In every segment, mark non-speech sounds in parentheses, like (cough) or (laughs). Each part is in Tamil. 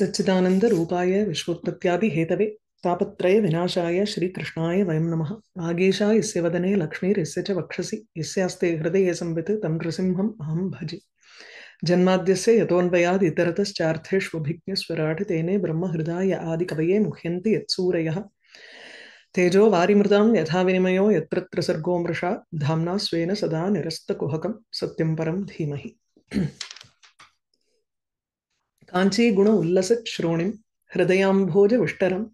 सच्चिदानंद रूपाय सच्चिदानन्दरूपाय विश्वोत्पत्त्यादिहेतवे तापत्रयविनाशाय श्रीकृष्णाय वयं नमः नागेशा यस्य वदने यस्य च वक्षसि यस्यास्ते हृदय संवित् तं नृसिंहम् अहं भजे जन्माद्यस्य यतोऽन्वयाद् इतरतश्चार्थेष्वभिज्ञस्वराट् तेने ब्रह्म ब्रह्महृदाय आदिकवये मुह्यन्ति यत्सूरयः तेजो वारिमृतां यथा विनिमयो यत्रत्र सर्गो मृषा धाम्ना स्वेन सदा निरस्तकुहकं सत्यं परं धीमहि காஞ்சீகுண உல்லசக்ஷ்ரோணிம் ஹிருதயாம்போஜ விஷ்டரம்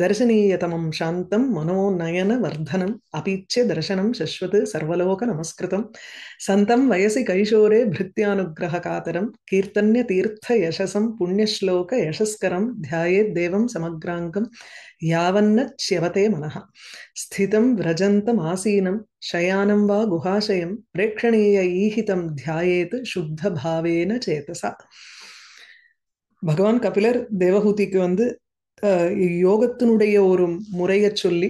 தரிசனீயதமம் சாந்தம் மனோநயன வர்தனம் அபீச்சிய தர்சனம் சஸ்வத் சர்வலோக நமஸ்கிருதம் சந்தம் வயசி கைஷோரே பிருத்தியானுகிரக காதரம் கீர்த்தன்ய தீர்த்த யசசம் புண்ணியஸ்லோக யசஸ்கரம் தியாயே தேவம் சமக்ராங்கம் யாவன்ன சியவதே மனஹ ஸ்திதம் விரஜந்தம் ஆசீனம் சயானம் வா குஹாசயம் பிரேக்ஷணீய ஈஹிதம் தியாயேத் சுத்த பாவேன சேதசா பகவான் கபிலர் தேவஹூதிக்கு வந்து யோகத்தினுடைய ஒரு முறைய சொல்லி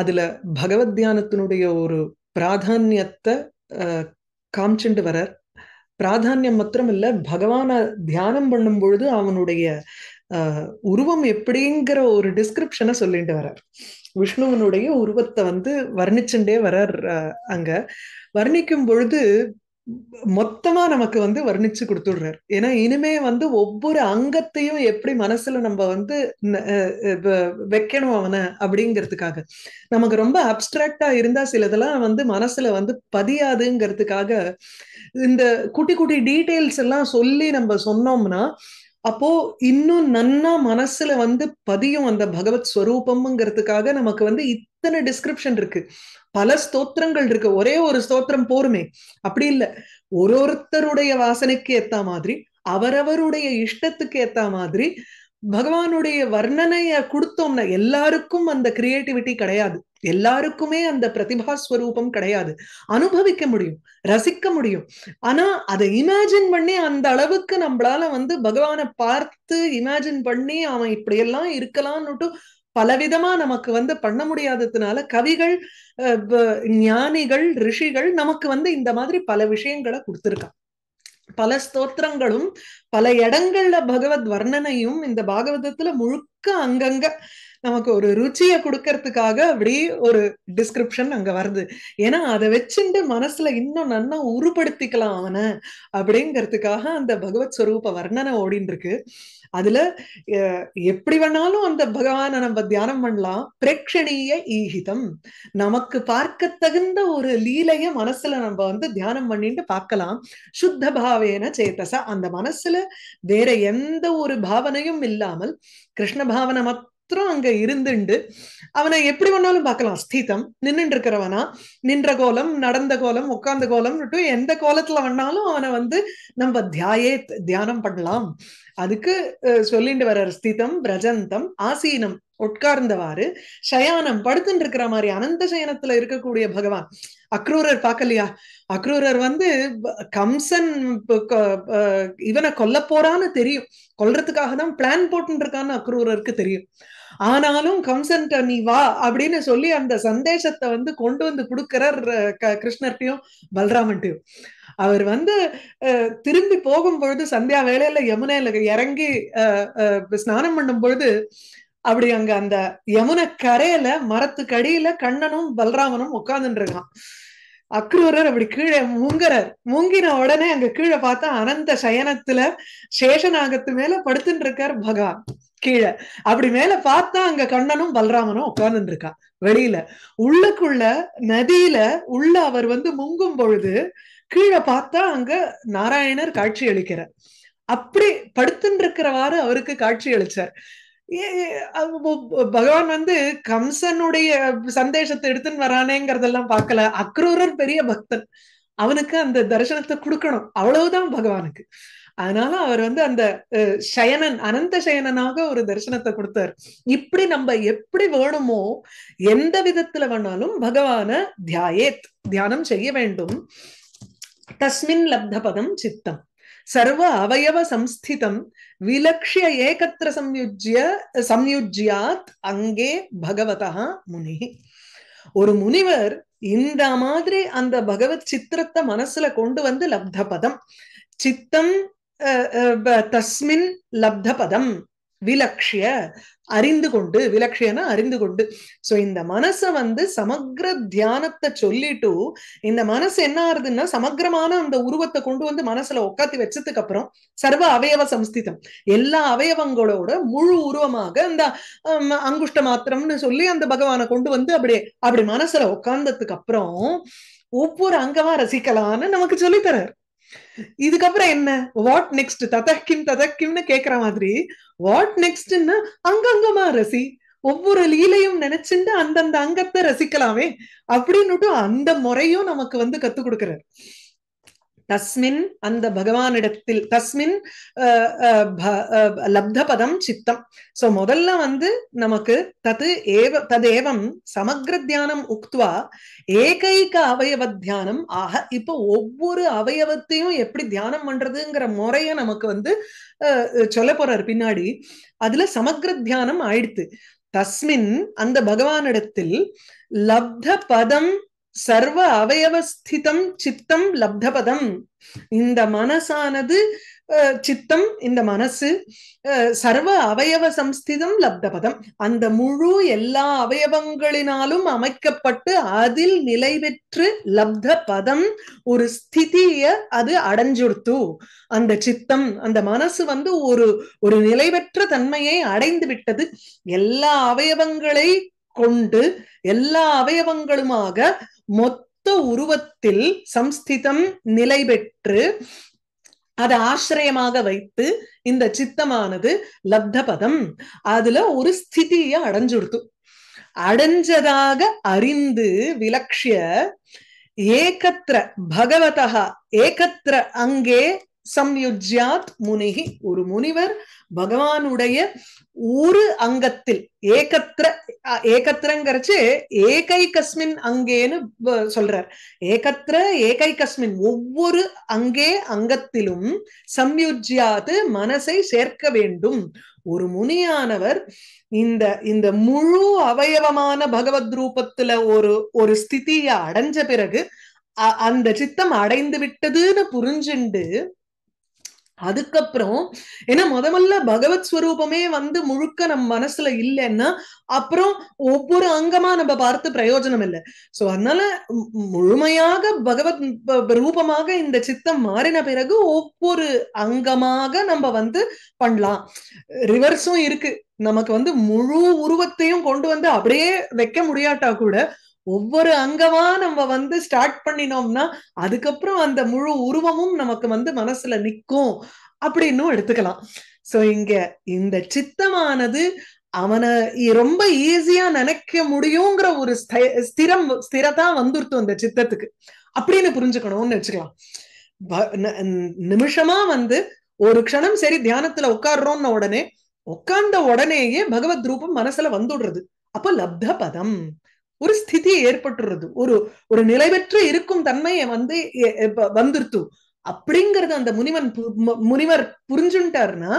அதுல பகவத் தியானத்தினுடைய ஒரு பிராதானியத்தை காமிச்சுண்டு வரார் பிராதானியம் மாத்திரம் இல்ல பகவான தியானம் பண்ணும் பொழுது அவனுடைய உருவம் எப்படிங்கிற ஒரு டிஸ்கிரிப்ஷனை சொல்லிட்டு வரார் விஷ்ணுவனுடைய உருவத்தை வந்து வர்ணிச்சுட்டே வரார் அங்க வர்ணிக்கும் பொழுது மொத்தமா நமக்கு வந்து வர்ணிச்சு கொடுத்துடுறாரு ஏன்னா இனிமே வந்து ஒவ்வொரு அங்கத்தையும் எப்படி மனசுல நம்ம வந்து வைக்கணும் அவனை அப்படிங்கிறதுக்காக நமக்கு ரொம்ப அப்டிராக்டா இருந்தா சிலதெல்லாம் வந்து மனசுல வந்து பதியாதுங்கிறதுக்காக இந்த குட்டி குட்டி டீட்டெயில்ஸ் எல்லாம் சொல்லி நம்ம சொன்னோம்னா அப்போ இன்னும் நன்னா மனசுல வந்து பதியும் அந்த பகவத் ஸ்வரூபம்ங்கிறதுக்காக நமக்கு வந்து இத்தனை டிஸ்கிரிப்ஷன் இருக்கு பல ஸ்தோத்திரங்கள் இருக்கு ஒரே ஒரு ஸ்தோத்திரம் போருமே அப்படி இல்ல ஒரு ஒருத்தருடைய வாசனைக்கு ஏத்த மாதிரி அவரவருடைய இஷ்டத்துக்கு ஏத்த மாதிரி பகவானுடைய வர்ணனைய கொடுத்தோம்னா எல்லாருக்கும் அந்த கிரியேட்டிவிட்டி கிடையாது எல்லாருக்குமே அந்த பிரதிபாஸ்வரூபம் கிடையாது அனுபவிக்க முடியும் ரசிக்க முடியும் ஆனா அதை இமேஜின் பண்ணி அந்த அளவுக்கு நம்மளால வந்து பகவானை பார்த்து இமேஜின் பண்ணி அவன் இப்படி எல்லாம் இருக்கலாம்னுட்டு பலவிதமா நமக்கு வந்து பண்ண முடியாததுனால கவிகள் ஞானிகள் ரிஷிகள் நமக்கு வந்து இந்த மாதிரி பல விஷயங்களை கொடுத்துருக்கான் பல ஸ்தோத்திரங்களும் பல இடங்கள்ல பகவத் வர்ணனையும் இந்த பாகவதத்துல முழுக்க அங்கங்க நமக்கு ஒரு ருச்சியை கொடுக்கறதுக்காக அப்படி ஒரு டிஸ்கிரிப்ஷன் அங்க வருது ஏன்னா அதை வச்சுட்டு மனசுல இன்னும் நன்னா உருப்படுத்திக்கலாம் அவனை அப்படிங்கிறதுக்காக அந்த பகவத் ஸ்வரூப வர்ணனை ஓடின்னு இருக்கு அதுல எப்படி வேணாலும் அந்த பகவானை நம்ம தியானம் பண்ணலாம் பிரேட்சணீய ஈகிதம் நமக்கு பார்க்க தகுந்த ஒரு லீலைய மனசுல நம்ம வந்து தியானம் பண்ணிட்டு பார்க்கலாம் சுத்த பாவேன சேத்தசா அந்த மனசுல வேற எந்த ஒரு பாவனையும் இல்லாமல் கிருஷ்ண பாவனை மட்டும் மாத்திரம் அங்க இருந்துண்டு அவனை எப்படி வேணாலும் பார்க்கலாம் ஸ்தீதம் நின்றுட்டு இருக்கிறவனா நின்ற கோலம் நடந்த கோலம் உட்கார்ந்த கோலம் எந்த கோலத்துல வேணாலும் அவனை வந்து நம்ம தியாயே தியானம் பண்ணலாம் அதுக்கு சொல்லிட்டு வர்ற ஸ்திதம் பிரஜந்தம் ஆசீனம் உட்கார்ந்தவாறு சயானம் படுத்துட்டு இருக்கிற மாதிரி அனந்த சயனத்துல இருக்கக்கூடிய பகவான் அக்ரூரர் பார்க்கலையா அக்ரூரர் வந்து கம்சன் இவனை கொல்ல போறான்னு தெரியும் கொல்றதுக்காக தான் பிளான் போட்டு அக்ரூரருக்கு தெரியும் ஆனாலும் கம்சன்ட நீ வா அப்படின்னு சொல்லி அந்த சந்தேஷத்தை வந்து கொண்டு வந்து கொடுக்கிறார் கிருஷ்ணர்டையும் பல்ராமன்ட்டையும் அவர் வந்து திரும்பி போகும் பொழுது சந்தியா வேலையில யமுனையில இறங்கி ஸ்நானம் பண்ணும் பொழுது அப்படி அங்க அந்த யமுனை கரையில மரத்துக்கு அடியில கண்ணனும் பல்ராமனும் உட்கார்ந்துட்டு இருக்கான் அக்ரூரர் அப்படி கீழே மூங்குறார் மூங்கின உடனே அங்க கீழே பார்த்தா அனந்த சயனத்துல சேஷநாகத்து மேல படுத்துட்டு இருக்கார் பகவான் கீழே அப்படி மேல பார்த்தா அங்க கண்ணனும் பலராமனும் உட்கார்ந்து இருக்கா வெளியில உள்ளக்குள்ள நதியில உள்ள அவர் வந்து முங்கும் பொழுது கீழே பார்த்தா அங்க நாராயணர் காட்சி அளிக்கிறார் அப்படி படுத்துருக்கிறவாறு அவருக்கு காட்சி அளிச்சார் பகவான் வந்து கம்சனுடைய சந்தேஷத்தை எடுத்துன்னு வரானேங்கிறதெல்லாம் பார்க்கல அக்ரூரர் பெரிய பக்தன் அவனுக்கு அந்த தரிசனத்தை கொடுக்கணும் அவ்வளவுதான் பகவானுக்கு அதனால அவர் வந்து அந்த சயனன் அனந்த சயனனாக ஒரு தரிசனத்தை கொடுத்தார் இப்படி நம்ம எப்படி வேணுமோ எந்த விதத்துல வேணாலும் பகவான தியாயேத் தியானம் செய்ய வேண்டும் தஸ்மின் லப்த பதம் சித்தம் சர்வ அவயவ சம்ஸ்திதம் விலக்ஷிய ஏகத்திர சம்யுஜ்ய சம்யுஜ்யாத் அங்கே பகவதா முனி ஒரு முனிவர் இந்த மாதிரி அந்த பகவத் சித்திரத்தை மனசுல கொண்டு வந்து லப்த பதம் சித்தம் தஸ்மின் பதம் விலக்ஷிய அறிந்து கொண்டு விலக்ஷியனா அறிந்து கொண்டு சோ இந்த மனசை வந்து சமக்ர தியானத்தை சொல்லிட்டு இந்த மனசு என்ன ஆகுதுன்னா சமக்கிரமான அந்த உருவத்தை கொண்டு வந்து மனசுல உட்காத்தி வச்சதுக்கு அப்புறம் சர்வ அவயவ சம்ஸ்திதம் எல்லா அவயவங்களோட முழு உருவமாக அந்த அங்குஷ்ட மாத்திரம்னு சொல்லி அந்த பகவானை கொண்டு வந்து அப்படியே அப்படி மனசுல உட்கார்ந்ததுக்கு அப்புறம் ஒவ்வொரு அங்கமா ரசிக்கலாம்னு நமக்கு சொல்லித்தரார் இதுக்கப்புறம் என்ன வாட் நெக்ஸ்ட் ததக்கிம் ததக்கிம்னு கேக்குற மாதிரி வாட் நெக்ஸ்ட்ன்னா அங்கங்கமா ரசி ஒவ்வொரு லீலையும் நினைச்சுட்டு அந்தந்த அங்கத்தை ரசிக்கலாமே அப்படின்னுட்டு அந்த முறையும் நமக்கு வந்து கத்துக் கொடுக்குறாரு தஸ்மின் அந்த பகவானிடத்தில் தஸ்மின் லப்த பதம் சித்தம் சோ முதல்ல வந்து நமக்கு தது ஏவ ததேவம் சமக்ர தியானம் உக்துவா ஏகைக அவயவ தியானம் ஆக இப்போ ஒவ்வொரு அவயவத்தையும் எப்படி தியானம் பண்றதுங்கிற முறைய நமக்கு வந்து சொல்ல போறார் பின்னாடி அதுல சமக்ர தியானம் ஆயிடுத்து தஸ்மின் அந்த பகவானிடத்தில் லப்த பதம் சர்வ அவயவஸ்திதம் சித்தம் லப்தபதம் இந்த மனசானது சித்தம் இந்த மனசு சர்வ அவயவ சம்ஸ்திதம் லப்தபதம் அந்த முழு எல்லா அவயவங்களினாலும் அமைக்கப்பட்டு அதில் நிலை பெற்று லப்த பதம் ஒரு ஸ்திதிய அது அடைஞ்சுடுத்து அந்த சித்தம் அந்த மனசு வந்து ஒரு ஒரு நிலை பெற்ற தன்மையை அடைந்து விட்டது எல்லா அவயவங்களை கொண்டு எல்லா அவயவங்களுமாக மொத்த உருவத்தில் சம்ஸ்திதம் நிலை பெற்று அதை ஆசிரியமாக வைத்து இந்த சித்தமானது லப்தபதம் அதுல ஒரு ஸ்திதிய அடைஞ்சுடுத்து அடைஞ்சதாக அறிந்து விலக்ஷிய ஏகத்திர பகவதா ஏகத்திர அங்கே சம்யுஜ்யாத் முனிகி ஒரு முனிவர் பகவானுடைய ஒரு அங்கத்தில் ஏகத்திர ஏகத்திரங்கிறச்சு ஏகைகஸ்மின் அங்கேன்னு சொல்றார் ஏகத்திர ஏகைகஸ்மின் ஒவ்வொரு அங்கே அங்கத்திலும் சம்யுஜ்யாது மனசை சேர்க்க வேண்டும் ஒரு முனியானவர் இந்த இந்த முழு அவயவமான பகவத் ரூபத்துல ஒரு ஒரு ஸ்திதியை அடைஞ்ச பிறகு அந்த சித்தம் அடைந்து விட்டதுன்னு புரிஞ்சுண்டு அதுக்கப்புறம் ஏன்னா முதமல்ல பகவத் ஸ்வரூபமே வந்து முழுக்க நம்ம மனசுல இல்லைன்னா அப்புறம் ஒவ்வொரு அங்கமா நம்ம பார்த்து பிரயோஜனம் இல்லை சோ அதனால முழுமையாக பகவத் ரூபமாக இந்த சித்தம் மாறின பிறகு ஒவ்வொரு அங்கமாக நம்ம வந்து பண்ணலாம் ரிவர்ஸும் இருக்கு நமக்கு வந்து முழு உருவத்தையும் கொண்டு வந்து அப்படியே வைக்க முடியாட்டா கூட ஒவ்வொரு அங்கமா நம்ம வந்து ஸ்டார்ட் பண்ணினோம்னா அதுக்கப்புறம் அந்த முழு உருவமும் நமக்கு வந்து மனசுல நிற்கும் அப்படின்னு எடுத்துக்கலாம் சோ இங்க இந்த சித்தமானது அவனை ரொம்ப ஈஸியா நினைக்க முடியுங்கிற ஒரு ஸ்திரம் ஸ்திரதா வந்துருத்தும் அந்த சித்தத்துக்கு அப்படின்னு புரிஞ்சுக்கணும்னு வச்சுக்கலாம் நிமிஷமா வந்து ஒரு க்ஷணம் சரி தியானத்துல உட்காடுறோம்னு உடனே உட்கார்ந்த உடனேயே பகவத் ரூபம் மனசுல வந்துடுறது அப்போ லப்த பதம் ஒரு ஸ்திதி ஏற்பட்டுறது ஒரு ஒரு பெற்று இருக்கும் தன்மையை வந்து வந்துருத்து அப்படிங்கறது அந்த முனிவன் முனிவர் புரிஞ்சுட்டாருன்னா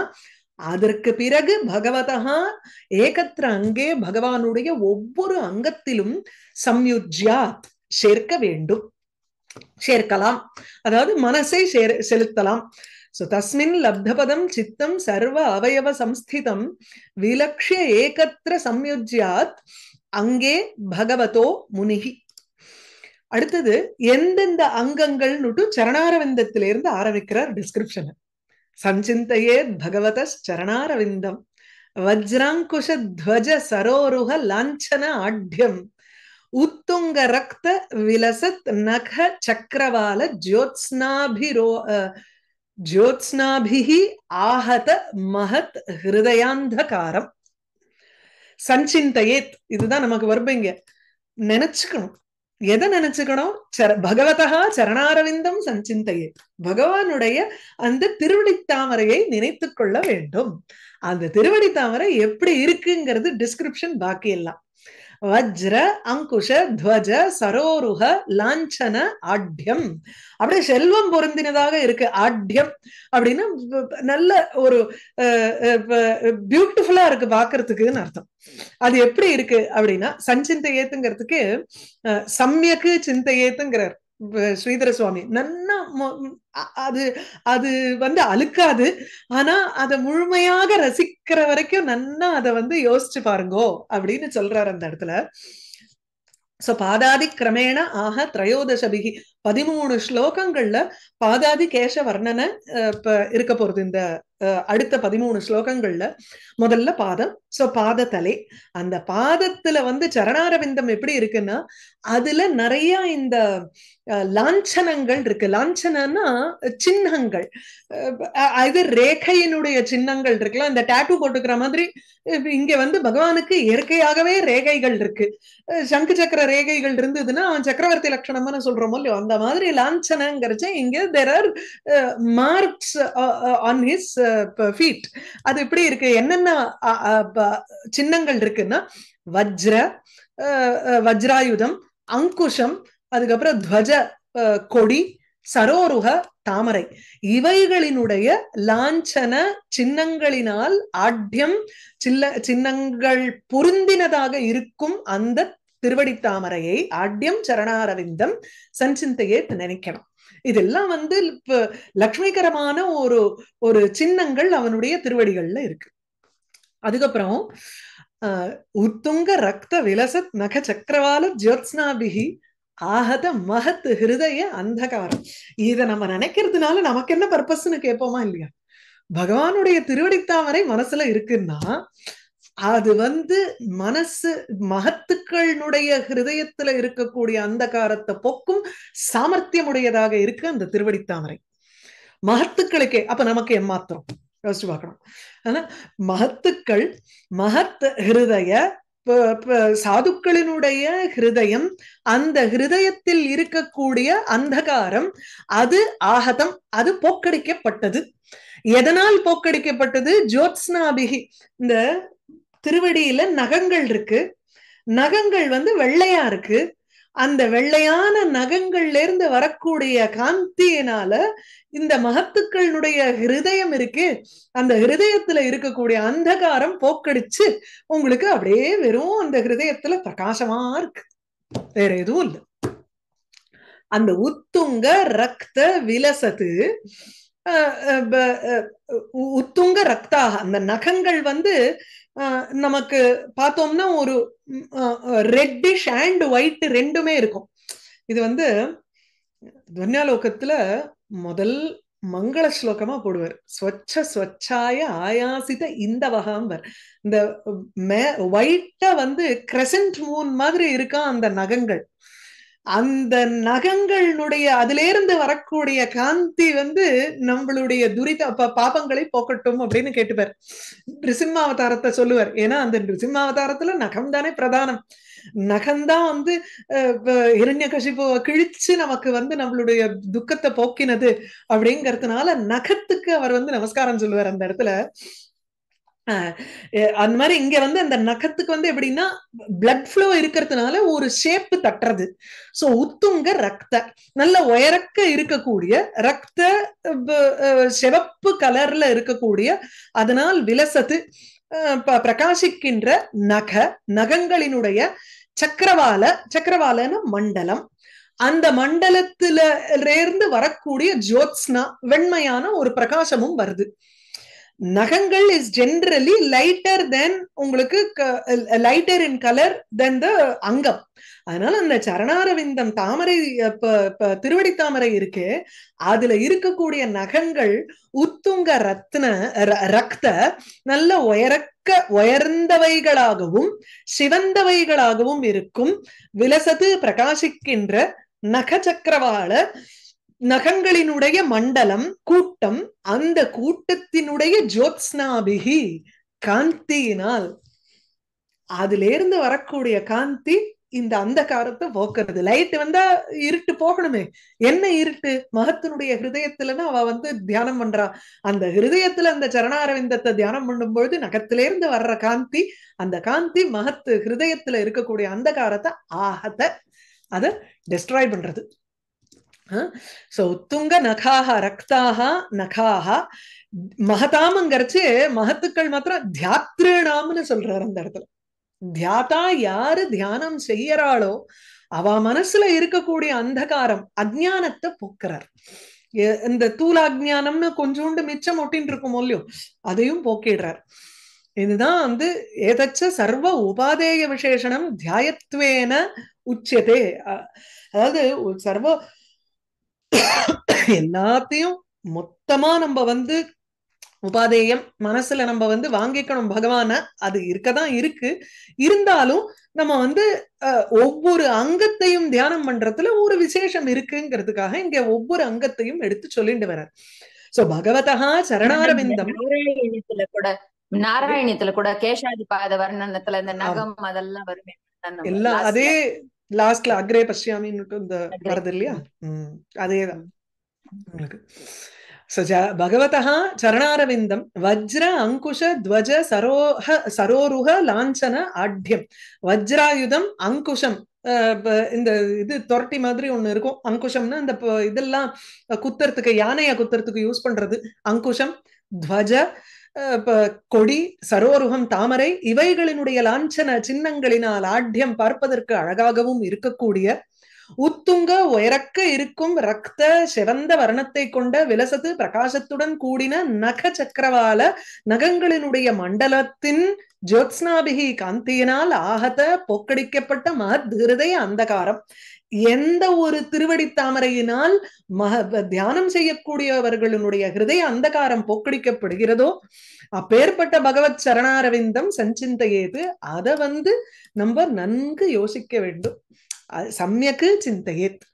அதற்கு பிறகு பகவதா ஏகத்திர அங்கே பகவானுடைய ஒவ்வொரு அங்கத்திலும் சம்யுஜ்யாத் சேர்க்க வேண்டும் சேர்க்கலாம் அதாவது மனசை செலுத்தலாம் சோ தஸ்மின் லப்தபதம் சித்தம் சர்வ அவயவ சம்ஸ்திதம் விலக்ஷிய ஏகத்திர சம்யுஜ்யாத் அங்கே பகவதோ முனிகி அடுத்தது எந்தெந்த அங்கங்கள்னுட்டு சரணாரவிந்தத்திலிருந்து ஆரம்பிக்கிறார் டிஸ்கிரிப்ஷன் சஞ்சிந்தையே பகவத சரணாரவிந்தம் வஜ்ராங்குஷ சரோருக லாஞ்சன ஆட்யம் உத்துங்க ரக்த விலசத் நக சக்கரவால ஜோத்ஸ்னாபிரோ ஜோத்ஸ்னாபிஹி ஆஹத மகத் ஹிருதயாந்தகாரம் சஞ்சிந்தையேத் இதுதான் நமக்கு வரும்பு இங்க நினைச்சுக்கணும் எதை நினைச்சுக்கணும் சர பகவதா சரணாரவிந்தம் சஞ்சிந்தையே பகவானுடைய அந்த திருவடி தாமரையை நினைத்து கொள்ள வேண்டும் அந்த திருவடி தாமரை எப்படி இருக்குங்கிறது டிஸ்கிரிப்ஷன் பாக்கி எல்லாம் வஜ்ர அங்குஷ துவஜ சரோருக லாஞ்சன ஆட்யம் அப்படியே செல்வம் பொருந்தினதாக இருக்கு ஆட்யம் அப்படின்னு நல்ல ஒரு பியூட்டிஃபுல்லா இருக்கு பாக்குறதுக்குன்னு அர்த்தம் அது எப்படி இருக்கு அப்படின்னா சஞ்சிந்தையேத்துங்கிறதுக்கு சம்யக்கு சிந்தையேத்துங்கிறார் ஸ்ரீதர சுவாமி நன்னா அது அது வந்து அழுக்காது ஆனா அதை முழுமையாக ரசிக்கிற வரைக்கும் நன்னா அதை வந்து யோசிச்சு பாருங்கோ அப்படின்னு சொல்றாரு அந்த இடத்துல சோ பாதாதி கிரமேண ஆக திரையோதசபிகி பதிமூணு ஸ்லோகங்கள்ல பாதாதி கேஷ வர்ணனை இப்ப இருக்க போறது இந்த அடுத்த பதிமூணு ஸ்லோகங்கள்ல முதல்ல பாதம் சோ பாத தலை அந்த பாதத்துல வந்து சரணாரவிந்தம் எப்படி இருக்குன்னா அதுல நிறைய இந்த லாஞ்சனங்கள் இருக்கு லாஞ்சனன்னா சின்னங்கள் அது ரேகையினுடைய சின்னங்கள் இருக்குல்ல இந்த டேட்டு போட்டுக்கிற மாதிரி இங்க வந்து பகவானுக்கு இயற்கையாகவே ரேகைகள் இருக்கு சங்கு சக்கர ரேகைகள் இருந்ததுன்னா அவன் சக்கரவர்த்தி லட்சணம் சொல்றோமோ இல்லையோ அந்த மாதிரி லாஞ்சனங்கிறச்ச இங்க there are marks on his feet அது இப்படி இருக்கு என்னென்ன uh, uh, சின்னங்கள் இருக்குன்னா வஜ்ர uh, வஜ்ராயுதம் அங்குஷம் அதுக்கப்புறம் துவஜ கொடி சரோருக தாமரை இவைகளினுடைய லாஞ்சன சின்னங்களினால் ஆட்யம் சில்ல சின்னங்கள் பொருந்தினதாக இருக்கும் அந்த திருவடித்தாமரையை ஆட்யம் சரணாரவிந்தம் சஞ்சிந்தையே நினைக்கணும் இதெல்லாம் வந்து லக்ஷ்மிகரமான ஒரு ஒரு சின்னங்கள் அவனுடைய திருவடிகள்ல இருக்கு அதுக்கப்புறம் உத்துங்க ரக்த விலசத் நக சக்கரவால ஜோத்ஸ்னாபிகி ஆகத மகத் ஹிருதய அந்தகாரம் இத நம்ம நினைக்கிறதுனால நமக்கு என்ன பர்பஸ்ன்னு கேட்போமா இல்லையா பகவானுடைய திருவடித்தாமரை மனசுல இருக்குன்னா அது வந்து மனசு மகத்துக்களுடைய ஹிருதயத்துல இருக்கக்கூடிய அந்த காரத்தை போக்கும் சாமர்த்தியமுடையதாக இருக்கு அந்த திருவடி தாமரை மகத்துக்களுக்கே அப்ப நமக்கு எம்மாத்திரம் யோசிச்சு பார்க்கணும் மகத்துக்கள் மகத் ஹிருதய சாதுக்களினுடைய ஹிருதயம் அந்த ஹிருதயத்தில் இருக்கக்கூடிய அந்தகாரம் அது ஆகதம் அது போக்கடிக்கப்பட்டது எதனால் போக்கடிக்கப்பட்டது ஜோத்ஸ்னாபிகி இந்த திருவடியில நகங்கள் இருக்கு நகங்கள் வந்து வெள்ளையா இருக்கு அந்த வெள்ளையான நகங்கள்ல இருந்து வரக்கூடிய காந்தியினால இந்த மகத்துக்களினுடைய ஹிருதயம் இருக்கு அந்த ஹிருதயத்துல இருக்கக்கூடிய அந்தகாரம் போக்கடிச்சு உங்களுக்கு அப்படியே வெறும் அந்த ஹிருதயத்துல பிரகாசமா இருக்கு வேற எதுவும் இல்லை அந்த உத்துங்க ரக்த விலசது உத்துங்க ரத்தாக அந்த நகங்கள் வந்து நமக்கு பார்த்தோம்னா ஒரு ரெட்டிஷ் அண்ட் ஒயிட் ரெண்டுமே இருக்கும் இது வந்து துன்யாலோகத்துல முதல் மங்கள ஸ்லோகமா போடுவார் ஸ்வச்ச ஸ்வச்சாய ஆயாசித இந்த வகாம்பர் இந்த ஒயிட்ட வந்து கிரசன்ட் மூன் மாதிரி இருக்கான் அந்த நகங்கள் அந்த நகங்களினுடைய அதிலிருந்து வரக்கூடிய காந்தி வந்து நம்மளுடைய துரித பாபங்களை போக்கட்டும் அப்படின்னு கேட்டுப்பார் நிருசிம்மாவதாரத்தை சொல்லுவார் ஏன்னா அந்த நிருசிம்மாவதாரத்துல நகம் தானே பிரதானம் நகம்தான் வந்து இரண்ய கசிப்புவை கிழிச்சு நமக்கு வந்து நம்மளுடைய துக்கத்தை போக்கினது அப்படிங்கிறதுனால நகத்துக்கு அவர் வந்து நமஸ்காரம் சொல்லுவார் அந்த இடத்துல அந்த மாதிரி இங்க வந்து அந்த நகத்துக்கு வந்து எப்படின்னா பிளட் ஃப்ளோ இருக்கிறதுனால ஒரு ஷேப்பு தட்டுறது சோ உத்துங்க ரத்த நல்ல உயரக்க இருக்கக்கூடிய ரத்த சிவப்பு கலர்ல இருக்கக்கூடிய அதனால் விலசத்து பிரகாசிக்கின்ற நக நகங்களினுடைய சக்கரவால சக்கரவாலன மண்டலம் அந்த மண்டலத்துல இருந்து வரக்கூடிய ஜோத்ஸ்னா வெண்மையான ஒரு பிரகாசமும் வருது நகங்கள் இஸ் ஜென்ரலி லைட்டர் தென் உங்களுக்கு லைட்டர் இன் கலர் தென் த அங்கம் அதனால அந்த சரணாரவிந்தம் தாமரை திருவடி தாமரை இருக்கு அதுல இருக்கக்கூடிய நகங்கள் உத்துங்க ரத்ன ரக்த நல்ல உயரக்க உயர்ந்தவைகளாகவும் சிவந்தவைகளாகவும் இருக்கும் விலசது பிரகாசிக்கின்ற நக சக்கரவாள நகங்களினுடைய மண்டலம் கூட்டம் அந்த கூட்டத்தினுடைய ஜோத்ஸ்னாபிகி காந்தியினால் அதுல இருந்து வரக்கூடிய காந்தி இந்த அந்தகாரத்தை போக்குறது லைட் வந்தா இருட்டு போகணுமே என்ன இருட்டு மகத்தினுடைய ஹிருதயத்துலன்னா அவ வந்து தியானம் பண்றா அந்த ஹிருதயத்துல அந்த சரணாரவிந்தத்தை தியானம் பண்ணும் பொழுது நகத்திலேருந்து வர்ற காந்தி அந்த காந்தி மகத்து ஹிருதயத்துல இருக்கக்கூடிய அந்தகாரத்தை ஆகத்தை அதை டெஸ்ட்ராய் பண்றது சோ உத்துங்க நகாக ரக்தாக நகாக மகதாமங்கிறச்சு மகத்துக்கள் மாத்திரம் தியாத்ருணாம்னு சொல்றாரு அந்த இடத்துல தியாதா யாரு தியானம் செய்யறாளோ அவ மனசுல இருக்கக்கூடிய அந்தகாரம் அஜானத்தை போக்குறார் இந்த தூலாஜானம்னு கொஞ்சோண்டு மிச்சம் ஒட்டின்னு இருக்குமோ இல்லையோ அதையும் போக்கிடுறார் இதுதான் வந்து ஏதச்ச சர்வ உபாதேய விசேஷனம் தியாயத்வேன உச்சதே அதாவது சர்வ எல்லாத்தையும் மொத்தமா நம்ம வந்து உபாதேயம் மனசுல நம்ம வந்து வாங்கிக்கணும் பகவான அது இருக்கதான் இருக்கு இருந்தாலும் நம்ம வந்து ஒவ்வொரு அங்கத்தையும் தியானம் பண்றதுல ஒரு விசேஷம் இருக்குங்கிறதுக்காக இங்க ஒவ்வொரு அங்கத்தையும் எடுத்து சொல்லிட்டு வர்றார் சோ பகவதா சரணாரவிந்தம் கூட நாராயணத்துல கூட கேசாதி பாத வர்ணனத்துல இந்த நகம் அதெல்லாம் வருமே எல்லாம் அதே லாஸ்ட்ல அக்ரே பசியாமின்னு இந்த வருது இல்லையா அதேதான் உங்களுக்கு பகவதா சரணாரவிந்தம் வஜ்ர அங்குஷ துவஜ சரோஹ சரோருக லாஞ்சன ஆட்யம் வஜ்ராயுதம் அங்குஷம் இந்த இது தொரட்டி மாதிரி ஒண்ணு இருக்கும் அங்குஷம்னா இந்த இதெல்லாம் குத்துறதுக்கு யானையை குத்துறதுக்கு யூஸ் பண்றது அங்குஷம் துவஜ கொடி சரோருகம் தாமரை இவைகளினுடைய லாஞ்சன சின்னங்களினால் ஆட்யம் பார்ப்பதற்கு அழகாகவும் இருக்கக்கூடிய உத்துங்க உயரக்க இருக்கும் ரக்த சிவந்த வர்ணத்தை கொண்ட விலசத்து பிரகாசத்துடன் கூடின நக சக்கரவால நகங்களினுடைய மண்டலத்தின் ஜோத்ஸ்னாபிகி காந்தியினால் ஆகத போக்கடிக்கப்பட்ட மகத் ஹிருதய அந்தகாரம் எந்த ஒரு திருவடி தாமரையினால் மக தியானம் செய்யக்கூடியவர்களுடைய ஹிருதய அந்தகாரம் போக்கடிக்கப்படுகிறதோ அப்பேற்பட்ட பகவத் சரணாரவிந்தம் சஞ்சிந்தையேது அதை வந்து நம்ம நன்கு யோசிக்க வேண்டும் சமயக்கு சிந்தையேத்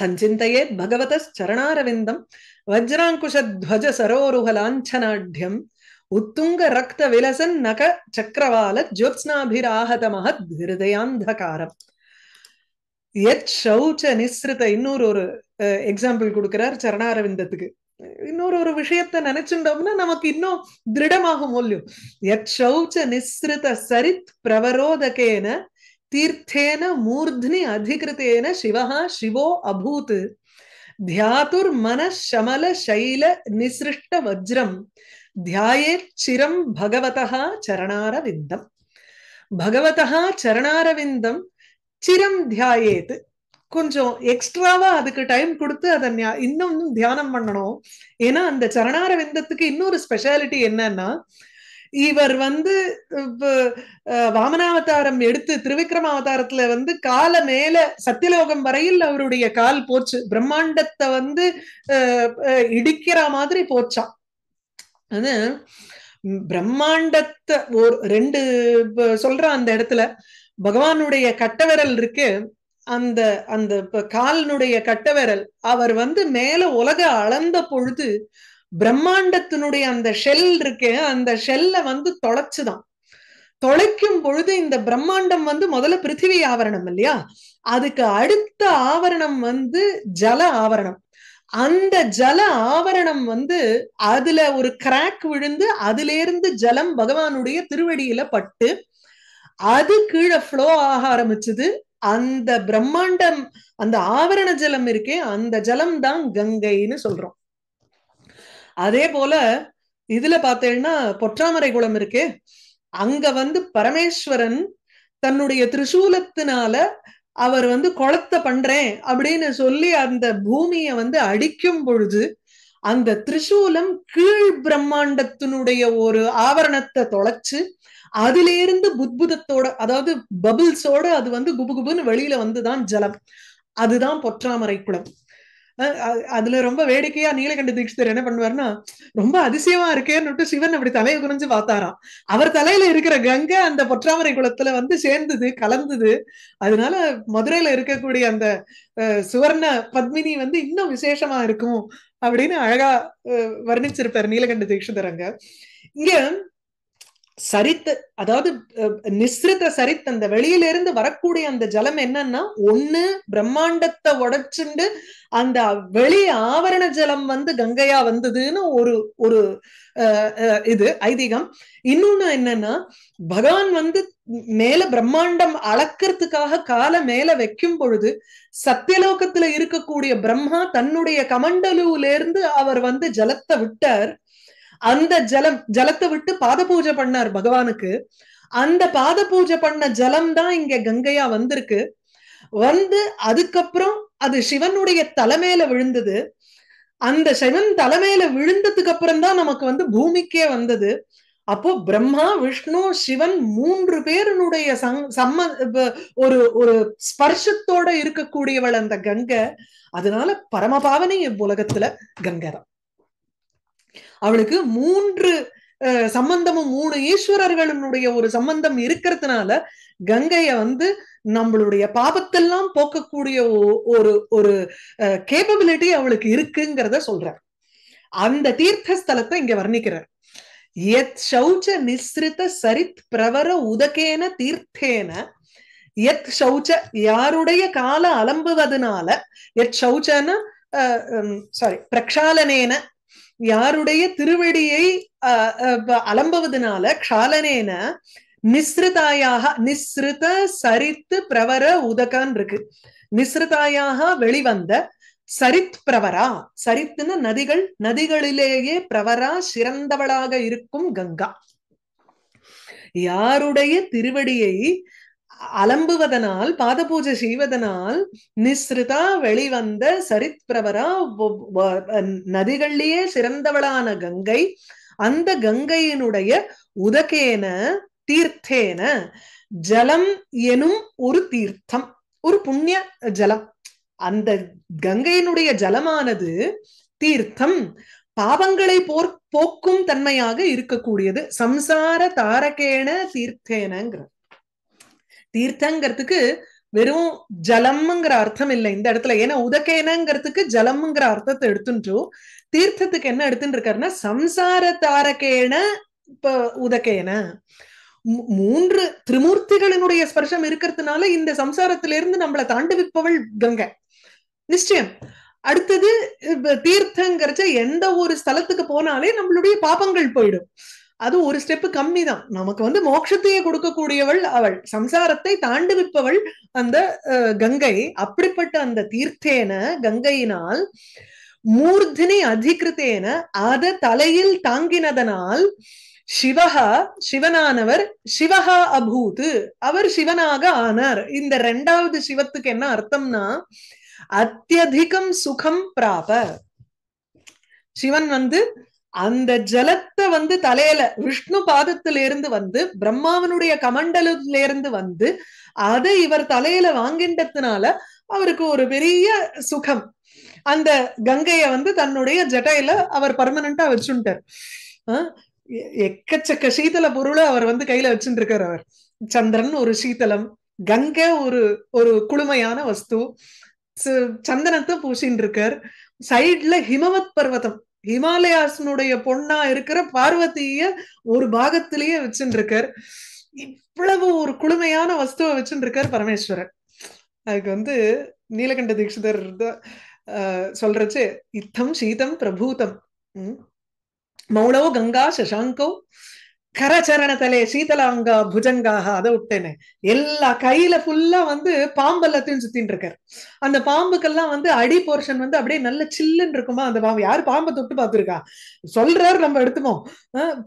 சஞ்சிந்தையேத் பகவத சரணாரவிந்தம் வஜ்ராங்குஷத்வஜ சரோருக லாஞ்சனாட்யம் உத்துங்க ரக்த விலசன் நக சக்கரவால ஜோத்ஸ்னாபிராகத மகத் ஹிருதயாந்தகாரம் எத் ஷௌச்ச நிஸ்ருத இன்னொரு ஒரு எக்ஸாம்பிள் கொடுக்கிறார் சரணாரவிந்தத்துக்கு இன்னொரு ஒரு விஷயத்த நினைச்சுட்டோம்னா நமக்கு இன்னும் திருடமாக மொழியும் எத் ஷௌச்ச நிஸ்ருத சரித் பிரவரோதகேன தீர்த்தேன மூர்த்னி அதிகிருத்தேன சிவஹா சிவோ அபூத் தியாதுர் மன சமல சைல நிசிருஷ்ட வஜ்ரம் தியாயே சிரம் பகவதா சரணாரவிந்தம் பகவதா சரணாரவிந்தம் சிரம் தியாயேத்து கொஞ்சம் எக்ஸ்ட்ராவா அதுக்கு டைம் கொடுத்து அதை இன்னும் தியானம் பண்ணணும் ஏன்னா அந்த சரணார விந்தத்துக்கு இன்னொரு ஸ்பெஷாலிட்டி என்னன்னா இவர் வந்து வாமனாவதாரம் எடுத்து திருவிக்ரம அவதாரத்துல வந்து கால மேல சத்தியலோகம் வரையில் அவருடைய கால் போச்சு பிரம்மாண்டத்தை வந்து அஹ் இடிக்கிற மாதிரி போச்சான் அது பிரம்மாண்டத்தை ஒரு ரெண்டு சொல்றான் அந்த இடத்துல பகவானுடைய கட்டவிரல் இருக்கு அந்த அந்த கால்னுடைய கட்டவிரல் அவர் வந்து மேல உலக அளந்த பொழுது பிரம்மாண்டத்தினுடைய அந்த ஷெல் இருக்கு அந்த ஷெல்ல வந்து தொலைச்சுதான் தொலைக்கும் பொழுது இந்த பிரம்மாண்டம் வந்து முதல்ல பிருத்திவி ஆவரணம் இல்லையா அதுக்கு அடுத்த ஆவரணம் வந்து ஜல ஆவரணம் அந்த ஜல ஆவரணம் வந்து அதுல ஒரு கிராக் விழுந்து அதுல இருந்து ஜலம் பகவானுடைய திருவடியில பட்டு அது கீழே ஃப்ளோ ஆக ஆரம்பிச்சது அந்த பிரம்மாண்டம் அந்த ஆவரண ஜலம் இருக்கே அந்த ஜலம் தான் கங்கைன்னு சொல்றோம் அதே போல இதுல பார்த்தேன்னா பொற்றாமரை குளம் இருக்கே அங்க வந்து பரமேஸ்வரன் தன்னுடைய திரிசூலத்தினால அவர் வந்து குளத்தை பண்றேன் அப்படின்னு சொல்லி அந்த பூமியை வந்து அடிக்கும் பொழுது அந்த திரிசூலம் கீழ் பிரம்மாண்டத்தினுடைய ஒரு ஆவரணத்தை தொலைச்சு அதுல இருந்து புத்புதத்தோட அதாவது பபிள்ஸோட அது வந்து குபுகுபுன்னு வெளியில வந்துதான் ஜலம் அதுதான் பொற்றாமரை குளம் அதுல ரொம்ப வேடிக்கையா நீலகண்ட தீட்சிதர் என்ன பண்ணுவார்னா ரொம்ப அதிசயமா இருக்கேன்னு சிவன் அப்படி தலையை குனிஞ்சு பார்த்தாராம் அவர் தலையில இருக்கிற கங்கை அந்த பொற்றாமரை குளத்துல வந்து சேர்ந்தது கலந்தது அதனால மதுரையில இருக்கக்கூடிய அந்த சுவர்ண பத்மினி வந்து இன்னும் விசேஷமா இருக்கும் அப்படின்னு அழகா வர்ணிச்சிருப்பார் நீலகண்ட தீட்சிதர் அங்க இங்க சரித்து அதாவது நிஸ்ரித சரித் அந்த வெளியில இருந்து வரக்கூடிய அந்த ஜலம் என்னன்னா ஒண்ணு பிரம்மாண்டத்தை உடைச்சுண்டு அந்த வெளி ஆவரண ஜலம் வந்து கங்கையா வந்ததுன்னு ஒரு ஒரு இது ஐதீகம் இன்னொன்னு என்னன்னா பகவான் வந்து மேல பிரம்மாண்டம் அளக்கிறதுக்காக கால மேல வைக்கும் பொழுது சத்தியலோகத்துல இருக்கக்கூடிய பிரம்மா தன்னுடைய கமண்டலுல இருந்து அவர் வந்து ஜலத்தை விட்டார் அந்த ஜலம் ஜலத்தை விட்டு பாத பூஜை பண்ணார் பகவானுக்கு அந்த பாத பூஜை பண்ண ஜலம் தான் இங்க கங்கையா வந்திருக்கு வந்து அதுக்கப்புறம் அது சிவனுடைய தலைமையில விழுந்தது அந்த சிவன் தலைமையில விழுந்ததுக்கு அப்புறம் தான் நமக்கு வந்து பூமிக்கே வந்தது அப்போ பிரம்மா விஷ்ணு சிவன் மூன்று பேருனுடைய சம்ம ஒரு ஒரு ஸ்பர்ஷத்தோட இருக்கக்கூடியவள் அந்த கங்கை அதனால பரமபாவனை உலகத்துல கங்கை தான் அவளுக்கு மூன்று சம்பந்தமும் மூணு ஈஸ்வரர்களுடைய ஒரு சம்பந்தம் இருக்கிறதுனால கங்கைய வந்து நம்மளுடைய பாபத்தெல்லாம் போக்கக்கூடிய ஒரு ஒரு கேப்பபிலிட்டி அவளுக்கு இருக்குங்கிறத சொல்றார் அந்த தீர்த்த ஸ்தலத்தை இங்க வர்ணிக்கிறார் எத் சௌச்ச நிஸ்ரித சரித் பிரவர உதகேன தீர்த்தேன எத் சௌச்ச யாருடைய கால அலம்புவதனால எத் சௌச்சன சாரி பிரக்ஷாலனேன யாருடைய திருவடியை அலம்புவதனால க்ஷாலனேன நிஸ்ருதாயாக நிஸ்ருத சரித்து பிரவர உதகான் இருக்கு நிஸ்ருதாயாக வெளிவந்த சரித் பிரவரா சரித்துன்னு நதிகள் நதிகளிலேயே பிரவரா சிறந்தவளாக இருக்கும் கங்கா யாருடைய திருவடியை அலம்புவதனால் பாத பூஜை செய்வதனால் நிஸ்ருதா வெளிவந்த சரித் பிரபரா நதிகள்லயே சிறந்தவளான கங்கை அந்த கங்கையினுடைய உதகேன தீர்த்தேன ஜலம் எனும் ஒரு தீர்த்தம் ஒரு புண்ணிய ஜலம் அந்த கங்கையினுடைய ஜலமானது தீர்த்தம் பாவங்களை போர் போக்கும் தன்மையாக இருக்கக்கூடியது சம்சார தாரகேன தீர்த்தேனங்கிறது தீர்த்தங்கிறதுக்கு வெறும் ஜலம்ங்கிற அர்த்தம் இல்லை இந்த இடத்துல ஏன்னா உதக்கேனங்கிறதுக்கு ஜலம்ங்கிற அர்த்தத்தை எடுத்துட்டு தீர்த்தத்துக்கு என்ன எடுத்துட்டு இருக்காருன்னா சம்சார தாரகேன இப்ப உதக்கேன மூன்று திரிமூர்த்திகளினுடைய ஸ்பர்ஷம் இருக்கிறதுனால இந்த இருந்து நம்மளை தாண்டுவிப்பவள் கங்கை நிச்சயம் அடுத்தது தீர்த்தங்கிறச்ச எந்த ஒரு ஸ்தலத்துக்கு போனாலே நம்மளுடைய பாபங்கள் போயிடும் அது ஒரு ஸ்டெப் கம்மி தான் நமக்கு வந்து மோட்சத்தையே கொடுக்கக்கூடியவள் அவள் சம்சாரத்தை தாண்டுவிப்பவள் அந்த கங்கை அப்படிப்பட்ட அந்த தீர்த்தேன கங்கையினால் மூர்தினி அதிகிருத்தேன அத தலையில் தாங்கினதனால் சிவஹா சிவனானவர் சிவஹா அபூத் அவர் சிவனாக ஆனார் இந்த ரெண்டாவது சிவத்துக்கு என்ன அர்த்தம்னா அத்தியதிகம் சுகம் பிராப சிவன் வந்து அந்த ஜலத்தை வந்து தலையில விஷ்ணு பாதத்துல இருந்து வந்து பிரம்மாவனுடைய கமண்டலத்துல இருந்து வந்து அதை இவர் தலையில வாங்கின்றதுனால அவருக்கு ஒரு பெரிய சுகம் அந்த கங்கைய வந்து தன்னுடைய ஜட்டையில அவர் பர்மனண்டா வச்சுட்டார் எக்கச்சக்க சீதள பொருளை அவர் வந்து கையில வச்சுட்டு இருக்கார் அவர் சந்திரன் ஒரு சீதளம் கங்கை ஒரு ஒரு குளுமையான வஸ்து சந்தனத்தை பூசின்னு இருக்கார் சைட்ல ஹிமவத் பர்வதம் ஹிமாலயாசனுடைய பொண்ணா இருக்கிற பார்வதிய ஒரு பாகத்திலேயே வச்சுட்டு இருக்கார் இவ்வளவு ஒரு குளுமையான வஸ்துவ வச்சுட்டு இருக்கார் பரமேஸ்வரர் அதுக்கு வந்து நீலகண்ட தீட்சிதர் சொல்றச்சு இத்தம் சீதம் பிரபூதம் மௌனோ கங்கா சசாங்கோ தலை சீதலாங்கா புஜங்காக அதை விட்டேன்னு எல்லா கையில ஃபுல்லா வந்து பாம்பெல்லாத்தையும் சுத்தின்னு இருக்காரு அந்த பாம்புக்கெல்லாம் வந்து அடி போர்ஷன் வந்து அப்படியே நல்ல சில்லுன்னு இருக்குமா அந்த பாம்பு யாரு பாம்பை தொட்டு பார்த்துருக்கா சொல்றாரு நம்ம எடுத்துமோ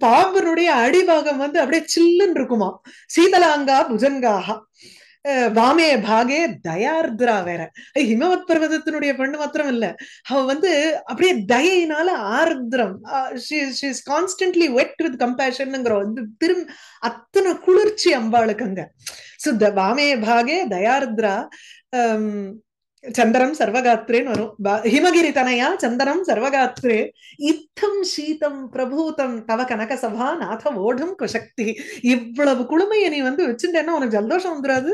பாம்பனுடைய அடிபாகம் வந்து அப்படியே சில்லுன்னு இருக்குமா சீதலாங்கா புஜங்காகா வாமே பாகே தயார்திரா வேற ஹிமவத் பர்வதத்தினுடைய பெண்ணு மாத்திரம் இல்ல அவ வந்து அப்படியே தயையினால ஆர்திரம் கான்ஸ்டன்ட்லி வெட் வித் கம்பேஷன் வந்து திரும்ப அத்தனை குளிர்ச்சி அம்பாளுக்கு அங்க சோ வாமே பாகே தயார்திரா சந்திரம் சர்வகாத்ரேன்னு வரும் ஹிமகிரி தனையா சந்திரம் சர்வகாத்திரே இத்தம் சீதம் பிரபூதம் தவ கனக சபா நாத ஓடும் குசக்தி இவ்வளவு குழுமையை நீ வந்து வச்சுட்டேன்னா உனக்கு சந்தோஷம் வந்துடாது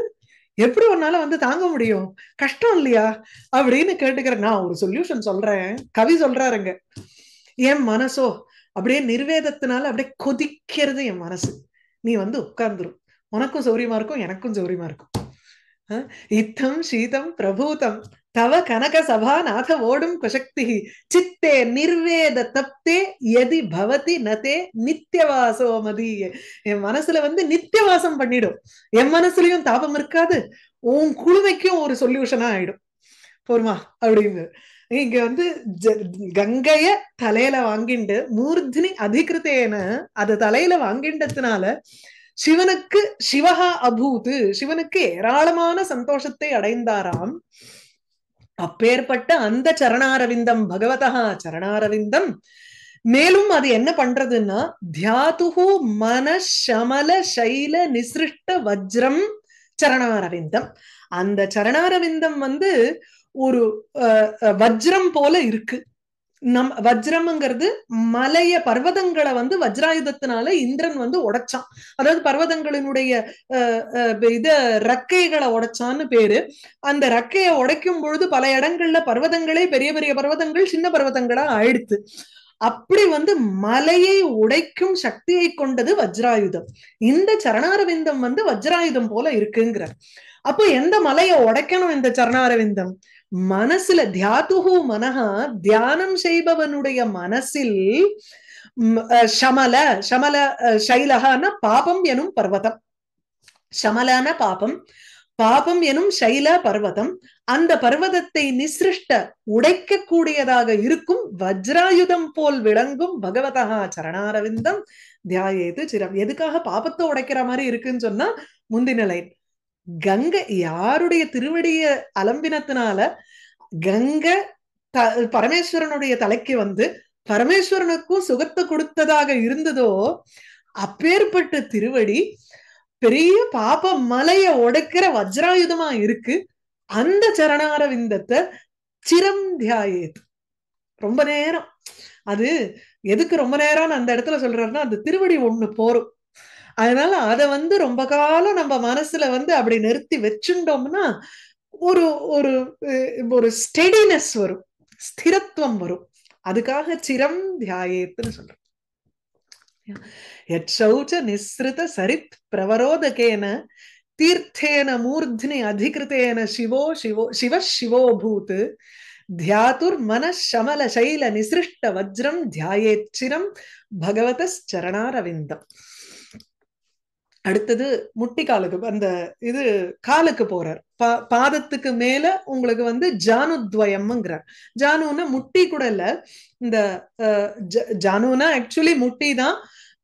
எப்படி உன்னால வந்து தாங்க முடியும் கஷ்டம் இல்லையா அப்படின்னு கேட்டுக்கிற நான் ஒரு சொல்யூஷன் சொல்றேன் கவி சொல்றாருங்க என் மனசோ அப்படியே நிர்வேதத்தினால அப்படியே கொதிக்கிறது என் மனசு நீ வந்து உட்கார்ந்துரும் உனக்கும் சௌரியமா இருக்கும் எனக்கும் சௌரியமா இருக்கும் இத்தம் சீதம் பிரபூதம் தவ கனக சபா நாத ஓடும் குசக்தி சித்தே நிர்வேத தப்தே எதி பவதி நதே நித்தியவாசோ மதிய என் மனசுல வந்து நித்தியவாசம் பண்ணிடும் என் மனசுலயும் தாபம் இருக்காது உன் குழுமைக்கும் ஒரு சொல்யூஷனா ஆயிடும் போருமா அப்படிங்கிறது இங்க வந்து கங்கைய தலையில வாங்கிண்டு மூர்தினி அதிகிருத்தேன அது தலையில வாங்கிண்டதுனால சிவனுக்கு சிவகா அபூது சிவனுக்கு ஏராளமான சந்தோஷத்தை அடைந்தாராம் அப்பேற்பட்ட அந்த சரணாரவிந்தம் பகவதா சரணாரவிந்தம் மேலும் அது என்ன பண்றதுன்னா தியாதுகு மன சமல சைல நிசிருஷ்ட வஜ்ரம் சரணாரவிந்தம் அந்த சரணாரவிந்தம் வந்து ஒரு வஜ்ரம் போல இருக்கு நம் வஜ்ரம்ங்கிறது மலைய பர்வதங்களை வந்து வஜ்ராயுதத்தினால இந்திரன் வந்து உடைச்சான் அதாவது பர்வதங்களினுடைய இத ரக்கைகளை உடைச்சான்னு பேரு அந்த ரக்கையை உடைக்கும் பொழுது பல இடங்கள்ல பர்வதங்களே பெரிய பெரிய பர்வதங்கள் சின்ன பர்வதங்களா ஆயிடுத்து அப்படி வந்து மலையை உடைக்கும் சக்தியை கொண்டது வஜ்ராயுதம் இந்த சரணாரவிந்தம் வந்து வஜ்ராயுதம் போல இருக்குங்கிறார் அப்போ எந்த மலையை உடைக்கணும் இந்த சரணாரவிந்தம் மனசுல தியாதுகு மனஹா தியானம் செய்பவனுடைய மனசில் சமல சமல சைலகான பாபம் எனும் பர்வதம் சமலான பாபம் பாபம் எனும் சைல பர்வதம் அந்த பர்வதத்தை நிசிருஷ்ட உடைக்க கூடியதாக இருக்கும் வஜ்ராயுதம் போல் விளங்கும் பகவதா சரணாரவிந்தம் தியாயேது சிரம் எதுக்காக பாபத்தை உடைக்கிற மாதிரி இருக்குன்னு சொன்னா முந்தின லைன் கங்கை யாருடைய திருவடிய அலம்பினத்தினால கங்கை த பரமேஸ்வரனுடைய தலைக்கு வந்து பரமேஸ்வரனுக்கும் சுகத்தை கொடுத்ததாக இருந்ததோ அப்பேற்பட்ட திருவடி பெரிய பாப மலைய உடைக்கிற வஜ்ராயுதமா இருக்கு அந்த சரணார விந்தத்தை சிரம் தியாயேத் ரொம்ப நேரம் அது எதுக்கு ரொம்ப நேரம் அந்த இடத்துல சொல்றாருன்னா அந்த திருவடி ஒண்ணு போரும் அதனால அதை வந்து ரொம்ப காலம் நம்ம மனசுல வந்து அப்படி நிறுத்தி வச்சுட்டோம்னா ஒரு ஒரு ஒரு ஸ்டெடினஸ் வரும் ஸ்திரத்துவம் வரும் அதுக்காக சிரம் தியாயத்துன்னு சொல்றோம் நிஸ்ருத சரித் பிரவரோதகேன தீர்த்தேன மூர்த்னி அதிகிருத்தேன சிவோ சிவோ சிவ சிவோபூத் தியாதுர் மன சமல சைல நிசிருஷ்ட வஜ்ரம் தியாயேச்சிரம் பகவத சரணாரவிந்தம் அடுத்தது முட்டிக்காலுக்கு அந்த இது காலுக்கு போறார் பா பாதத்துக்கு மேல உங்களுக்கு வந்து ஜானுத்வயம்ங்கிறார் ஜானுன்னா முட்டி கூட இல்ல இந்த ஜானுனா ஆக்சுவலி முட்டி தான்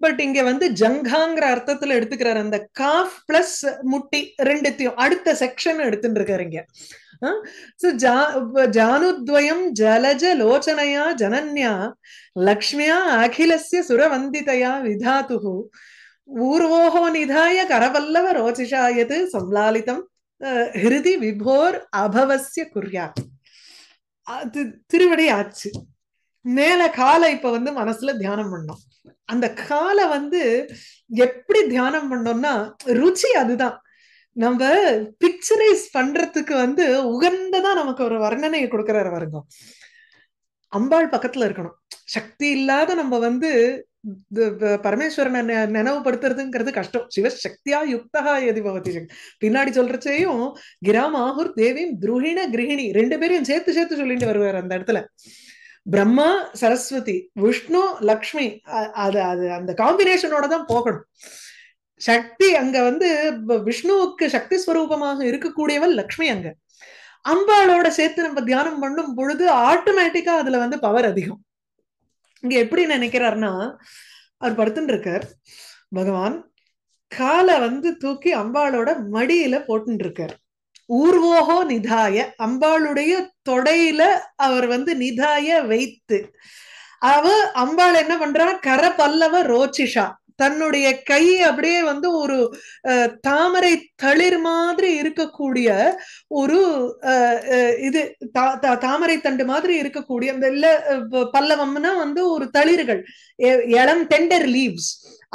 பட் இங்க வந்து ஜங்காங்கிற அர்த்தத்துல எடுத்துக்கிறாரு அந்த காஃப் பிளஸ் முட்டி ரெண்டுத்தையும் அடுத்த செக்ஷன் எடுத்துட்டு இருக்காரு இங்க ஜானுத்வயம் ஜலஜ லோச்சனையா ஜனன்யா லக்ஷ்மியா அகிலசிய சுரவந்திதையா விதாத்து ஊர்வோகோ நிதாய கரவல்லவ रोचिषा சம்லாலிதம் संलालितं ஹிருதி விபோர் அபவசிய குறியா அது திருவடி ஆச்சு மேல காலை இப்ப வந்து மனசுல தியானம் பண்ணோம் அந்த காலை வந்து எப்படி தியானம் பண்ணோம்னா ருச்சி அதுதான் நம்ம பிக்சரைஸ் பண்றதுக்கு வந்து உகந்ததா நமக்கு ஒரு வர்ணனையை கொடுக்கறாரு வருங்க அம்பாள் பக்கத்துல இருக்கணும் சக்தி இல்லாத நம்ம வந்து பரமேஸ்வரனை நினைவுபடுத்துறதுங்கிறது கஷ்டம் சிவசக்தியா யுக்தகா எதி பவதி பின்னாடி சொல்றச்சையும் கிராம ஆகுர் தேவியும் துருகிண கிரகிணி ரெண்டு பேரையும் சேர்த்து சேர்த்து சொல்லிட்டு வருவார் அந்த இடத்துல பிரம்மா சரஸ்வதி விஷ்ணு லக்ஷ்மி அது அது அந்த காம்பினேஷனோட தான் போகணும் சக்தி அங்க வந்து விஷ்ணுவுக்கு சக்தி ஸ்வரூபமாக இருக்கக்கூடியவன் லக்ஷ்மி அங்க அம்பாளோட சேர்த்து நம்ம தியானம் பண்ணும் பொழுது ஆட்டோமேட்டிக்கா அதுல வந்து பவர் அதிகம் இங்க எப்படி நினைக்கிறாருன்னா அவர் படுத்துட்டு இருக்கார் பகவான் காலை வந்து தூக்கி அம்பாளோட மடியில போட்டு இருக்கார் ஊர்வோகோ நிதாய அம்பாளுடைய தொடையில அவர் வந்து நிதாய வைத்து அவ அம்பாள் என்ன பண்றா கர பல்லவ ரோச்சிஷா தன்னுடைய கை அப்படியே வந்து ஒரு தாமரை தளிர் மாதிரி இருக்கக்கூடிய ஒரு இது தாமரை தண்டு மாதிரி இருக்கக்கூடிய அந்த இல்ல பல்லவம்னா வந்து ஒரு தளிர்கள் இளம் டெண்டர் லீவ்ஸ்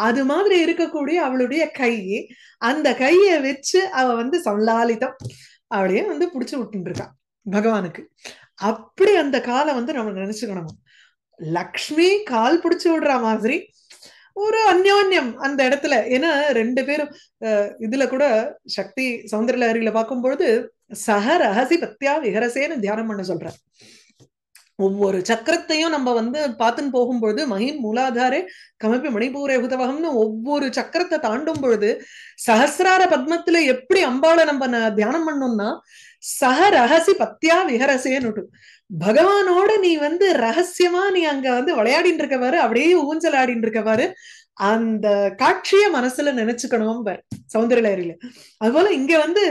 அது மாதிரி இருக்கக்கூடிய அவளுடைய கை அந்த கையை வச்சு அவ வந்து சல்லாலிதம் அவளையே வந்து பிடிச்சு விட்டுட்டு இருக்கான் பகவானுக்கு அப்படி அந்த காலை வந்து நம்ம நினைச்சுக்கணும் லக்ஷ்மி கால் பிடிச்சு விடுற மாதிரி ஒரு அந்யோன்யம் அந்த இடத்துல ஏன்னா ரெண்டு பேரும் இதுல கூட சக்தி சௌந்தரலஹரியில பார்க்கும் பொழுது சக ரகசி பத்தியா விகரசேன்னு தியானம் பண்ண சொல்றேன் ஒவ்வொரு சக்கரத்தையும் நம்ம வந்து பார்த்துன்னு போகும்பொழுது மகிம் மூலாதாரே கமப்பி மணிபூரே உதவகம்னு ஒவ்வொரு சக்கரத்தை தாண்டும் பொழுது சஹசிரார பத்மத்துல எப்படி அம்பாளை நம்ம தியானம் பண்ணோம்னா சக ரகசி பத்தியா விஹரசேன்னு பகவானோட நீ வந்து ரகசியமா நீ அங்க வந்து விளையாடிட்டு இருக்கவாரு அப்படியே ஊஞ்சல் ஆடிட்டு இருக்கவாரு அந்த காட்சிய மனசுல நினைச்சுக்கணும் சௌந்தரலேரியில அதுபோல இங்க வந்து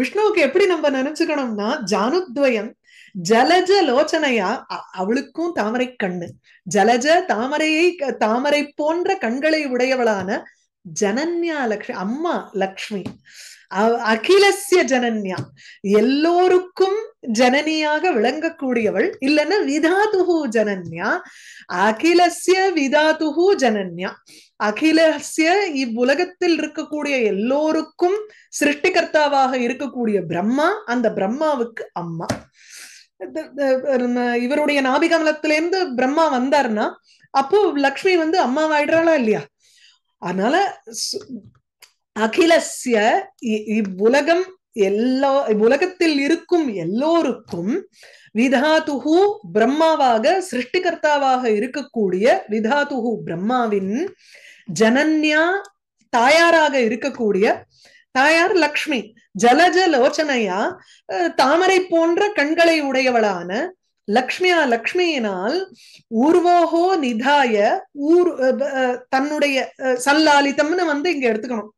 விஷ்ணுவுக்கு எப்படி நம்ம நினைச்சுக்கணும்னா ஜானுத்வயம் ஜலஜ லோச்சனையா அவளுக்கும் தாமரை கண்ணு ஜலஜ தாமரையை தாமரை போன்ற கண்களை உடையவளான ஜனன்யா லக்ஷ்மி அம்மா லக்ஷ்மி அகிலசிய ஜனன்யா எல்லோருக்கும் ஜனனியாக விளங்கக்கூடியவள் இல்லைன்னா விதாதுகு ஜனன்யா அகிலசிய விதாதுகு ஜனன்யா அகிலசிய இவ்வுலகத்தில் இருக்கக்கூடிய எல்லோருக்கும் சிருஷ்டிகர்த்தாவாக இருக்கக்கூடிய பிரம்மா அந்த பிரம்மாவுக்கு அம்மா இவருடைய நாபிகமலத்துல இருந்து பிரம்மா வந்தாருன்னா அப்போ லக்ஷ்மி வந்து அம்மாவாயிடுறாளா இல்லையா அதனால அகிலசிய இவ்வுலகம் எல்லா உலகத்தில் இருக்கும் எல்லோருக்கும் விதாதுகு பிரம்மாவாக சிருஷ்டிகர்த்தாவாக இருக்கக்கூடிய விதாதுகு பிரம்மாவின் ஜனன்யா தாயாராக இருக்கக்கூடிய தாயார் லக்ஷ்மி ஜலஜ லோச்சனையா தாமரை போன்ற கண்களை உடையவளான லக்ஷ்மியா லக்ஷ்மியினால் ஊர்வோகோ நிதாய ஊர் தன்னுடைய சல்லாலிதம்னு வந்து இங்க எடுத்துக்கணும்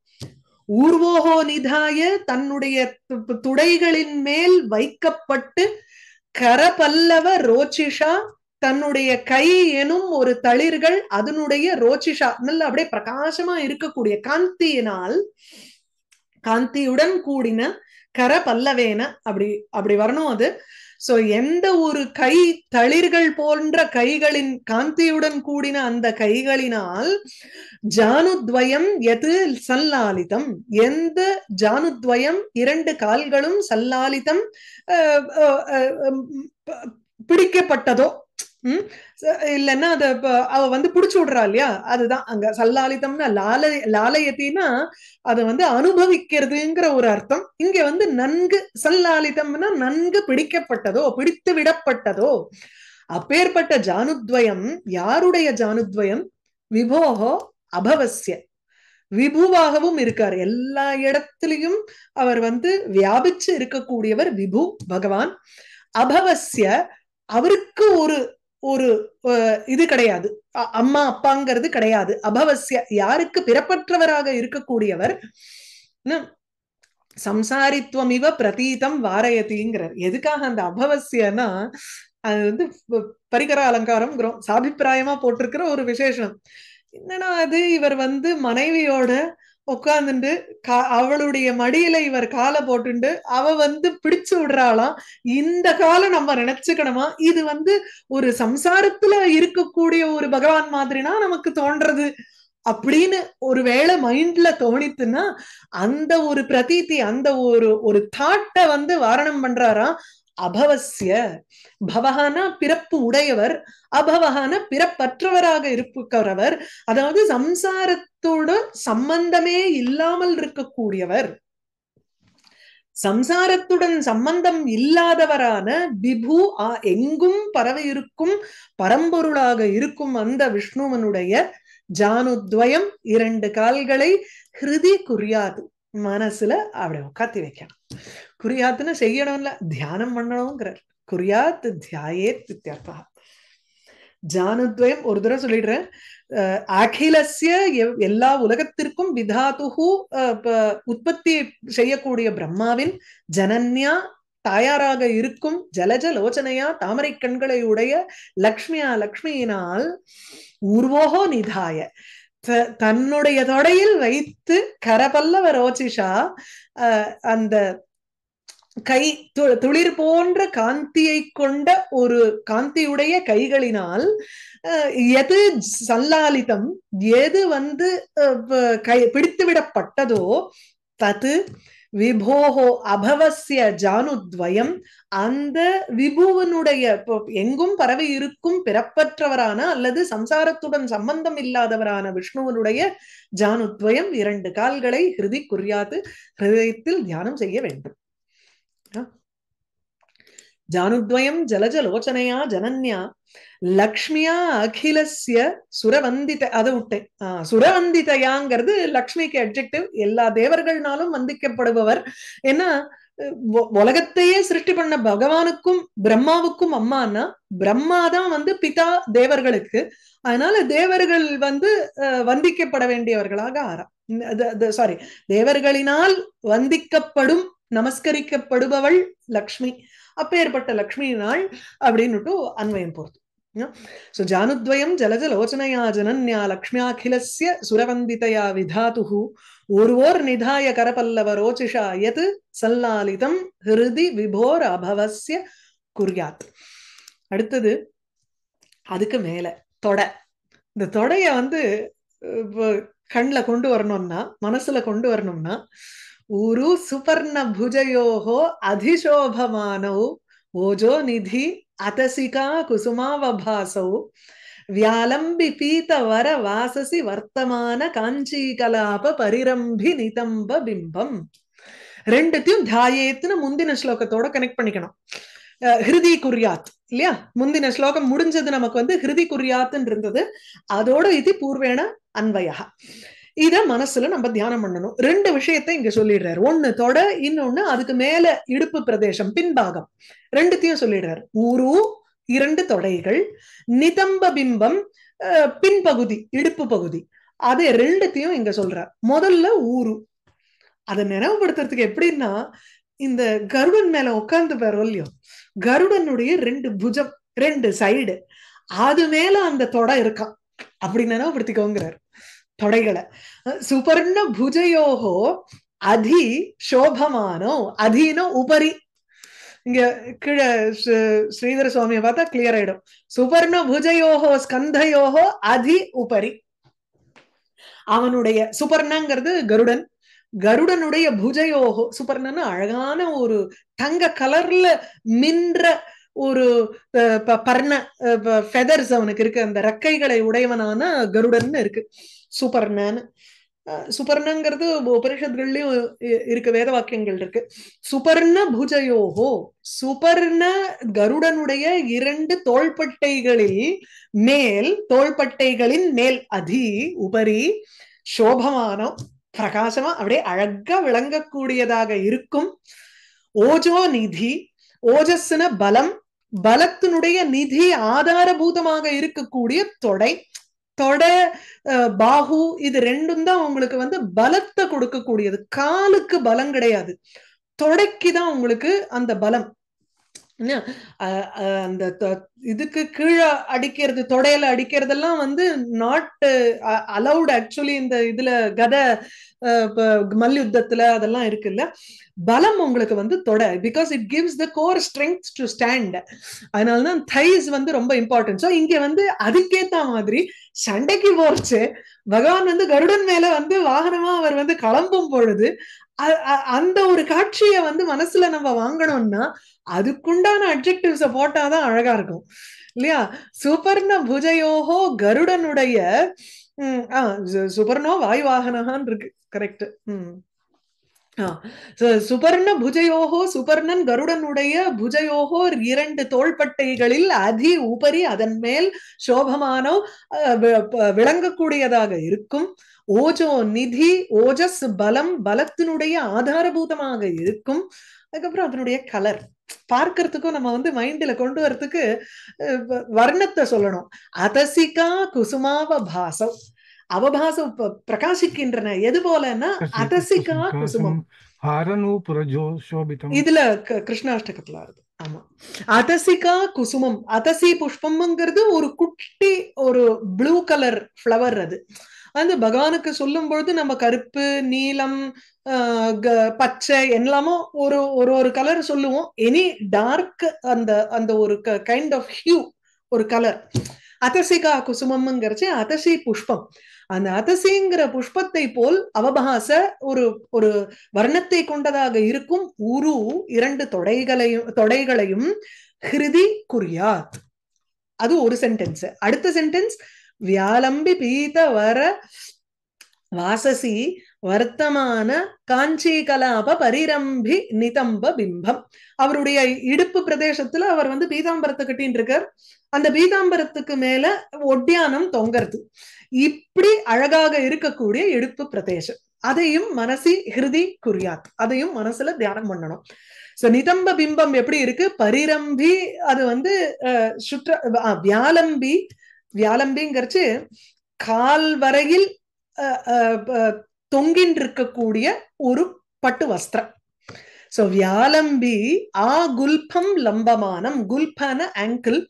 ஊர்வோகோ நிதாய தன்னுடைய துடைகளின் மேல் வைக்கப்பட்டு கரபல்லவ ரோச்சிஷா தன்னுடைய கை எனும் ஒரு தளிர்கள் அதனுடைய ரோச்சிஷா நல்ல அப்படியே பிரகாசமா இருக்கக்கூடிய காந்தியினால் காந்தியுடன் கூடின கர பல்லவேன அப்படி அப்படி வரணும் அது சோ எந்த ஒரு கை தளிர்கள் போன்ற கைகளின் காந்தியுடன் கூடின அந்த கைகளினால் ஜானுத்வயம் எது சல்லாலிதம் எந்த ஜானுத்வயம் இரண்டு கால்களும் சல்லாலிதம் பிடிக்கப்பட்டதோ இல்லைன்னா அத அவ வந்து புடிச்சு விடுறா இல்லையா அதுதான் அங்க சல்லாலித்தம்னா லால லாலயத்தின்னா அத வந்து அனுபவிக்கிறதுங்கிற ஒரு அர்த்தம் இங்க வந்து நன்கு சல்லாலிதம்னா நன்கு பிடிக்கப்பட்டதோ பிடித்து விடப்பட்டதோ அப்பேற்பட்ட ஜானுத்வயம் யாருடைய ஜானுத்வயம் விபோகோ அபவசிய விபுவாகவும் இருக்கார் எல்லா இடத்துலையும் அவர் வந்து வியாபிச்சு இருக்கக்கூடியவர் விபு பகவான் அபவசிய அவருக்கு ஒரு ஒரு இது கிடையாது அம்மா அப்பாங்கிறது கிடையாது அபவசிய யாருக்கு பிறப்பற்றவராக இருக்கக்கூடியவர் சம்சாரித்துவம் இவ பிரதீதம் வாரயத்திங்கிறார் எதுக்காக அந்த அபவசியன்னா அது வந்து பரிகர அலங்காரம்ங்கிறோம் சாபிப்பிராயமா போட்டிருக்கிற ஒரு விசேஷம் என்னன்னா அது இவர் வந்து மனைவியோட உட்காந்துட்டு கா அவளுடைய மடியில இவர் காலை போட்டுண்டு அவ வந்து பிடிச்சு விடுறாளாம் இந்த காலம் நம்ம நினைச்சுக்கணுமா இது வந்து ஒரு சம்சாரத்துல இருக்கக்கூடிய ஒரு பகவான் மாதிரினா நமக்கு தோன்றது அப்படின்னு ஒருவேளை மைண்ட்ல தோணித்துன்னா அந்த ஒரு பிரதீதி அந்த ஒரு ஒரு தாட்டை வந்து வாரணம் பண்றாராம் அபவசிய பவகானா பிறப்பு உடையவர் அபவகான பிறப்பற்றவராக இருக்கிறவர் அதாவது சம்சாரத்தோடு சம்பந்தமே இல்லாமல் இருக்கக்கூடியவர் சம்சாரத்துடன் சம்பந்தம் இல்லாதவரான விபு எங்கும் பரவி இருக்கும் பரம்பொருளாக இருக்கும் அந்த விஷ்ணுவனுடைய ஜானுத்வயம் இரண்டு கால்களை ஹிருதி குறியாது மனசுல அப்படி உட்காத்தி வைக்கணும் குறியாத்துன்னு இல்ல தியானம் பண்ணணும்ங்கிறார் குறியாத் தியாயேத் இத்தியர்த்தா ஜானுத்வயம் ஒரு தடவை சொல்லிடுறேன் அகிலசிய எல்லா உலகத்திற்கும் விதாத்துகு உற்பத்தி செய்யக்கூடிய பிரம்மாவின் ஜனன்யா தாயாராக இருக்கும் ஜலஜ லோச்சனையா தாமரை கண்களை உடைய லக்ஷ்மியா லக்ஷ்மியினால் உருவோகோ நிதாய தன்னுடைய தொடையில் வைத்து கரபல்லவ ரோச்சிஷா அந்த கை துளிர் போன்ற காந்தியை கொண்ட ஒரு காந்தியுடைய கைகளினால் எது சல்லாலிதம் எது வந்து கை பிடித்துவிடப்பட்டதோ தது விபோகோ அபவசிய ஜானுத்வயம் அந்த விபுவனுடைய எங்கும் பரவி இருக்கும் பிறப்பற்றவரான அல்லது சம்சாரத்துடன் சம்பந்தம் இல்லாதவரான விஷ்ணுவனுடைய ஜானுத்வயம் இரண்டு கால்களை ஹிருதி குறியாது ஹிருதயத்தில் தியானம் செய்ய வேண்டும் ஜானுத்வயம் ஜலஜ லோச்சனையா ஜனன்யா லக்ஷ்மியா அகிலசிய சுரவந்தித அதை விட்டேன் சுரவந்திதையாங்கிறது லக்ஷ்மிக்கு அப்ஜெக்டிவ் எல்லா தேவர்கள்னாலும் வந்திக்கப்படுபவர் ஏன்னா உலகத்தையே சிருஷ்டி பண்ண பகவானுக்கும் பிரம்மாவுக்கும் அம்மானா பிரம்மா தான் வந்து பிதா தேவர்களுக்கு அதனால தேவர்கள் வந்து வந்திக்கப்பட வேண்டியவர்களாக ஆறா சாரி தேவர்களினால் வந்திக்கப்படும் நமஸ்கரிக்கப்படுபவள் லக்ஷ்மி அப்பேற்பட்ட லக்ஷ்மியினால் அப்படின்னுட்டு அன்வயம் போறது ஸோ ஜானுத்வயம் ஜலஜலோச்சனையா ஜனன்யா அகிலசிய சுரவந்திதயா விதாத்து ஒருவோர் நிதாய கரபல்லவ ரோச்சிஷா எத் சல்லாலிதம் ஹிருதி விபோர் அபவசிய குறியாத் அடுத்தது அதுக்கு மேல தொடை இந்த தொடைய வந்து கண்ணில் கொண்டு வரணும்னா மனசுல கொண்டு வரணும்னா சுபர்ண సుపర్ణ భుజయోహో ஓஜோ நிதி அதசிகா குசுமாவபாசௌ வியாலம்பி பீத வர வாசசி வர்த்தமான காஞ்சி கலாப பரிரம்பி நிதம்ப பிம்பம் ரெண்டுத்தையும் தாயேத்துன்னு முந்தின ஸ்லோகத்தோட கனெக்ட் பண்ணிக்கணும் ஹிருதி குரியாத் இல்லையா முந்தின ஸ்லோகம் முடிஞ்சது நமக்கு வந்து ஹிருதி குர்யாத்ன்னு இருந்தது அதோட இது பூர்வேண அன்வயா இத மனசுல நம்ம தியானம் பண்ணணும் ரெண்டு விஷயத்த இங்க சொல்லிடுறாரு ஒண்ணு தொட இன்னொன்னு அதுக்கு மேல இடுப்பு பிரதேசம் பின்பாகம் ரெண்டுத்தையும் சொல்லிடுறாரு ஊரு இரண்டு தொடைகள் நிதம்ப பிம்பம் பின்பகுதி இடுப்பு பகுதி அதை ரெண்டுத்தையும் இங்க சொல்றார் முதல்ல ஊரு அதை நினைவுபடுத்துறதுக்கு எப்படின்னா இந்த கருடன் மேல உட்கார்ந்து பாரு இல்லையோ கருடனுடைய ரெண்டு புஜம் ரெண்டு சைடு அது மேல அந்த தொட இருக்கான் அப்படி நினைவுபடுத்திக்கோங்கிறார் தொடைகளை சுபர்ண ಭುಜಯೋಹೋ அதி சோபமானோ அதினோ உபரி இங்க கீழே ஸ்ரீதர சுவாமியை பார்த்தா கிளியர் ஆயிடும் சுபர்ண புஜயோகோ ஸ்கந்தயோகோ அதி உபரி அவனுடைய சுபர்ணங்கிறது கருடன் கருடனுடைய புஜயோகோ சுபர்ணன்னு அழகான ஒரு தங்க கலர்ல மின்ற ஒரு பர்ண ஃபெதர்ஸ் அவனுக்கு இருக்கு அந்த ரக்கைகளை உடையவனான கருடன் இருக்கு சூப்பர்ணான்னு சுபர்ணங்கிறது உபரிஷத்துகள்லயும் இருக்கு வேத வாக்கியங்கள் இருக்கு சுபர்ண புஜயோகோ சுபர்ண கருடனுடைய இரண்டு தோள்பட்டைகளில் மேல் தோள்பட்டைகளின் மேல் அதி உபரி சோபமானம் பிரகாசமா அப்படியே அழகா விளங்கக்கூடியதாக இருக்கும் ஓஜோ நிதி ஓஜஸ்ன பலம் பலத்தினுடைய நிதி ஆதாரபூதமாக இருக்கக்கூடிய தொடை தொட பாகு இது ரெண்டும் தான் உங்களுக்கு வந்து பலத்தை கொடுக்கக்கூடியது காலுக்கு பலம் கிடையாது தொடைக்கு உங்களுக்கு அந்த பலம் அந்த இதுக்கு கீழே அடிக்கிறது தொடையில அடிக்கிறதெல்லாம் வந்து நாட் அலௌட் ஆக்சுவலி இந்த இதுல கதை மல்யுத்தத்துல அதெல்லாம் இருக்குல்ல பலம் உங்களுக்கு வந்து தொட because it gives the core strength to stand அதனாலதான் தைஸ் வந்து ரொம்ப இம்பார்ட்டன்ட் ஸோ இங்க வந்து அதுக்கேத்த மாதிரி சண்டைக்கு போச்சு பகவான் வந்து கருடன் மேல வந்து வாகனமா அவர் வந்து கிளம்பும் பொழுது அந்த ஒரு காட்சியை வந்து மனசுல நம்ம வாங்கணும்னா அதுக்குண்டான அப்ஜெக்டிவ்ஸ போட்டாதான் அழகா இருக்கும் இல்லையா சுபர்ண புஜையோகோ கருடனுடைய உம் ஆஹ் சுபர்ணோ வாயு வாகனகான் இருக்கு கரெக்ட் உம் சுபர்ண புஜையோகோ சுபர்ணன் கருடனுடைய புஜையோகோ இரண்டு தோள்பட்டைகளில் அதி உபரி அதன் மேல் சோபமானோ விளங்கக்கூடியதாக இருக்கும் ஓஜோ நிதி ஓஜஸ் பலம் பலத்தினுடைய ஆதாரபூதமாக இருக்கும் அதுக்கப்புறம் அதனுடைய கலர் பார்க்கறதுக்கும் நம்ம வந்து மைண்ட்ல கொண்டு வரத்துக்கு வர்ணத்தை சொல்லணும் அதசிகா குசுமாவ பாசம் அவபாசம் பிரகாசிக்கின்றன எது போலன்னா (laughs) அதசிகா குசுமம் இதுல கிருஷ்ணாஷ்டகத்துல இருக்கு ஆமா அதசிகா குசுமம் அதசி புஷ்பம்ங்கிறது ஒரு குட்டி ஒரு ப்ளூ கலர் ஃப்ளவர் அது அந்த பகவானுக்கு சொல்லும் பொழுது நம்ம கருப்பு நீலம் பச்சை எல்லாமோ ஒரு ஒரு ஒரு கலர் சொல்லுவோம் எனி டார்க் அந்த அந்த ஒரு கைண்ட் ஆஃப் ஹியூ ஒரு கலர் அதசிகா குசுமம்ங்கிறச்சு அதசி புஷ்பம் அந்த அதசிங்கிற புஷ்பத்தை போல் அவபகாச ஒரு ஒரு வர்ணத்தை கொண்டதாக இருக்கும் உரு இரண்டு தொடைகளையும் தொடைகளையும் ஹிருதி குறியாத் அது ஒரு சென்டென்ஸ் அடுத்த சென்டென்ஸ் வியாலம்பி பீத வர வாசசி வர்த்தமான காஞ்சி கலாப பரிரம்பி நிதம்ப பிம்பம் அவருடைய இடுப்பு பிரதேசத்துல அவர் வந்து பீதாம்பரத்தை கட்டின்னு இருக்கார் அந்த பீதாம்பரத்துக்கு மேல ஒட்டியானம் தொங்கறது இப்படி அழகாக இருக்கக்கூடிய இடுப்பு பிரதேசம் அதையும் மனசி ஹிருதி குறியாத் அதையும் மனசுல தியானம் பண்ணணும் சோ நிதம்ப பிம்பம் எப்படி இருக்கு பரிரம்பி அது வந்து சுற்ற வியாலம்பி வியாலம்பிங்கிறச்சு கால் வரையில் தொங்கின் இருக்கக்கூடிய ஒரு பட்டு வஸ்திரம் சோ வியாலம்பி ஆ குல்பம் லம்பமானம் குல்பன ஆங்கிள்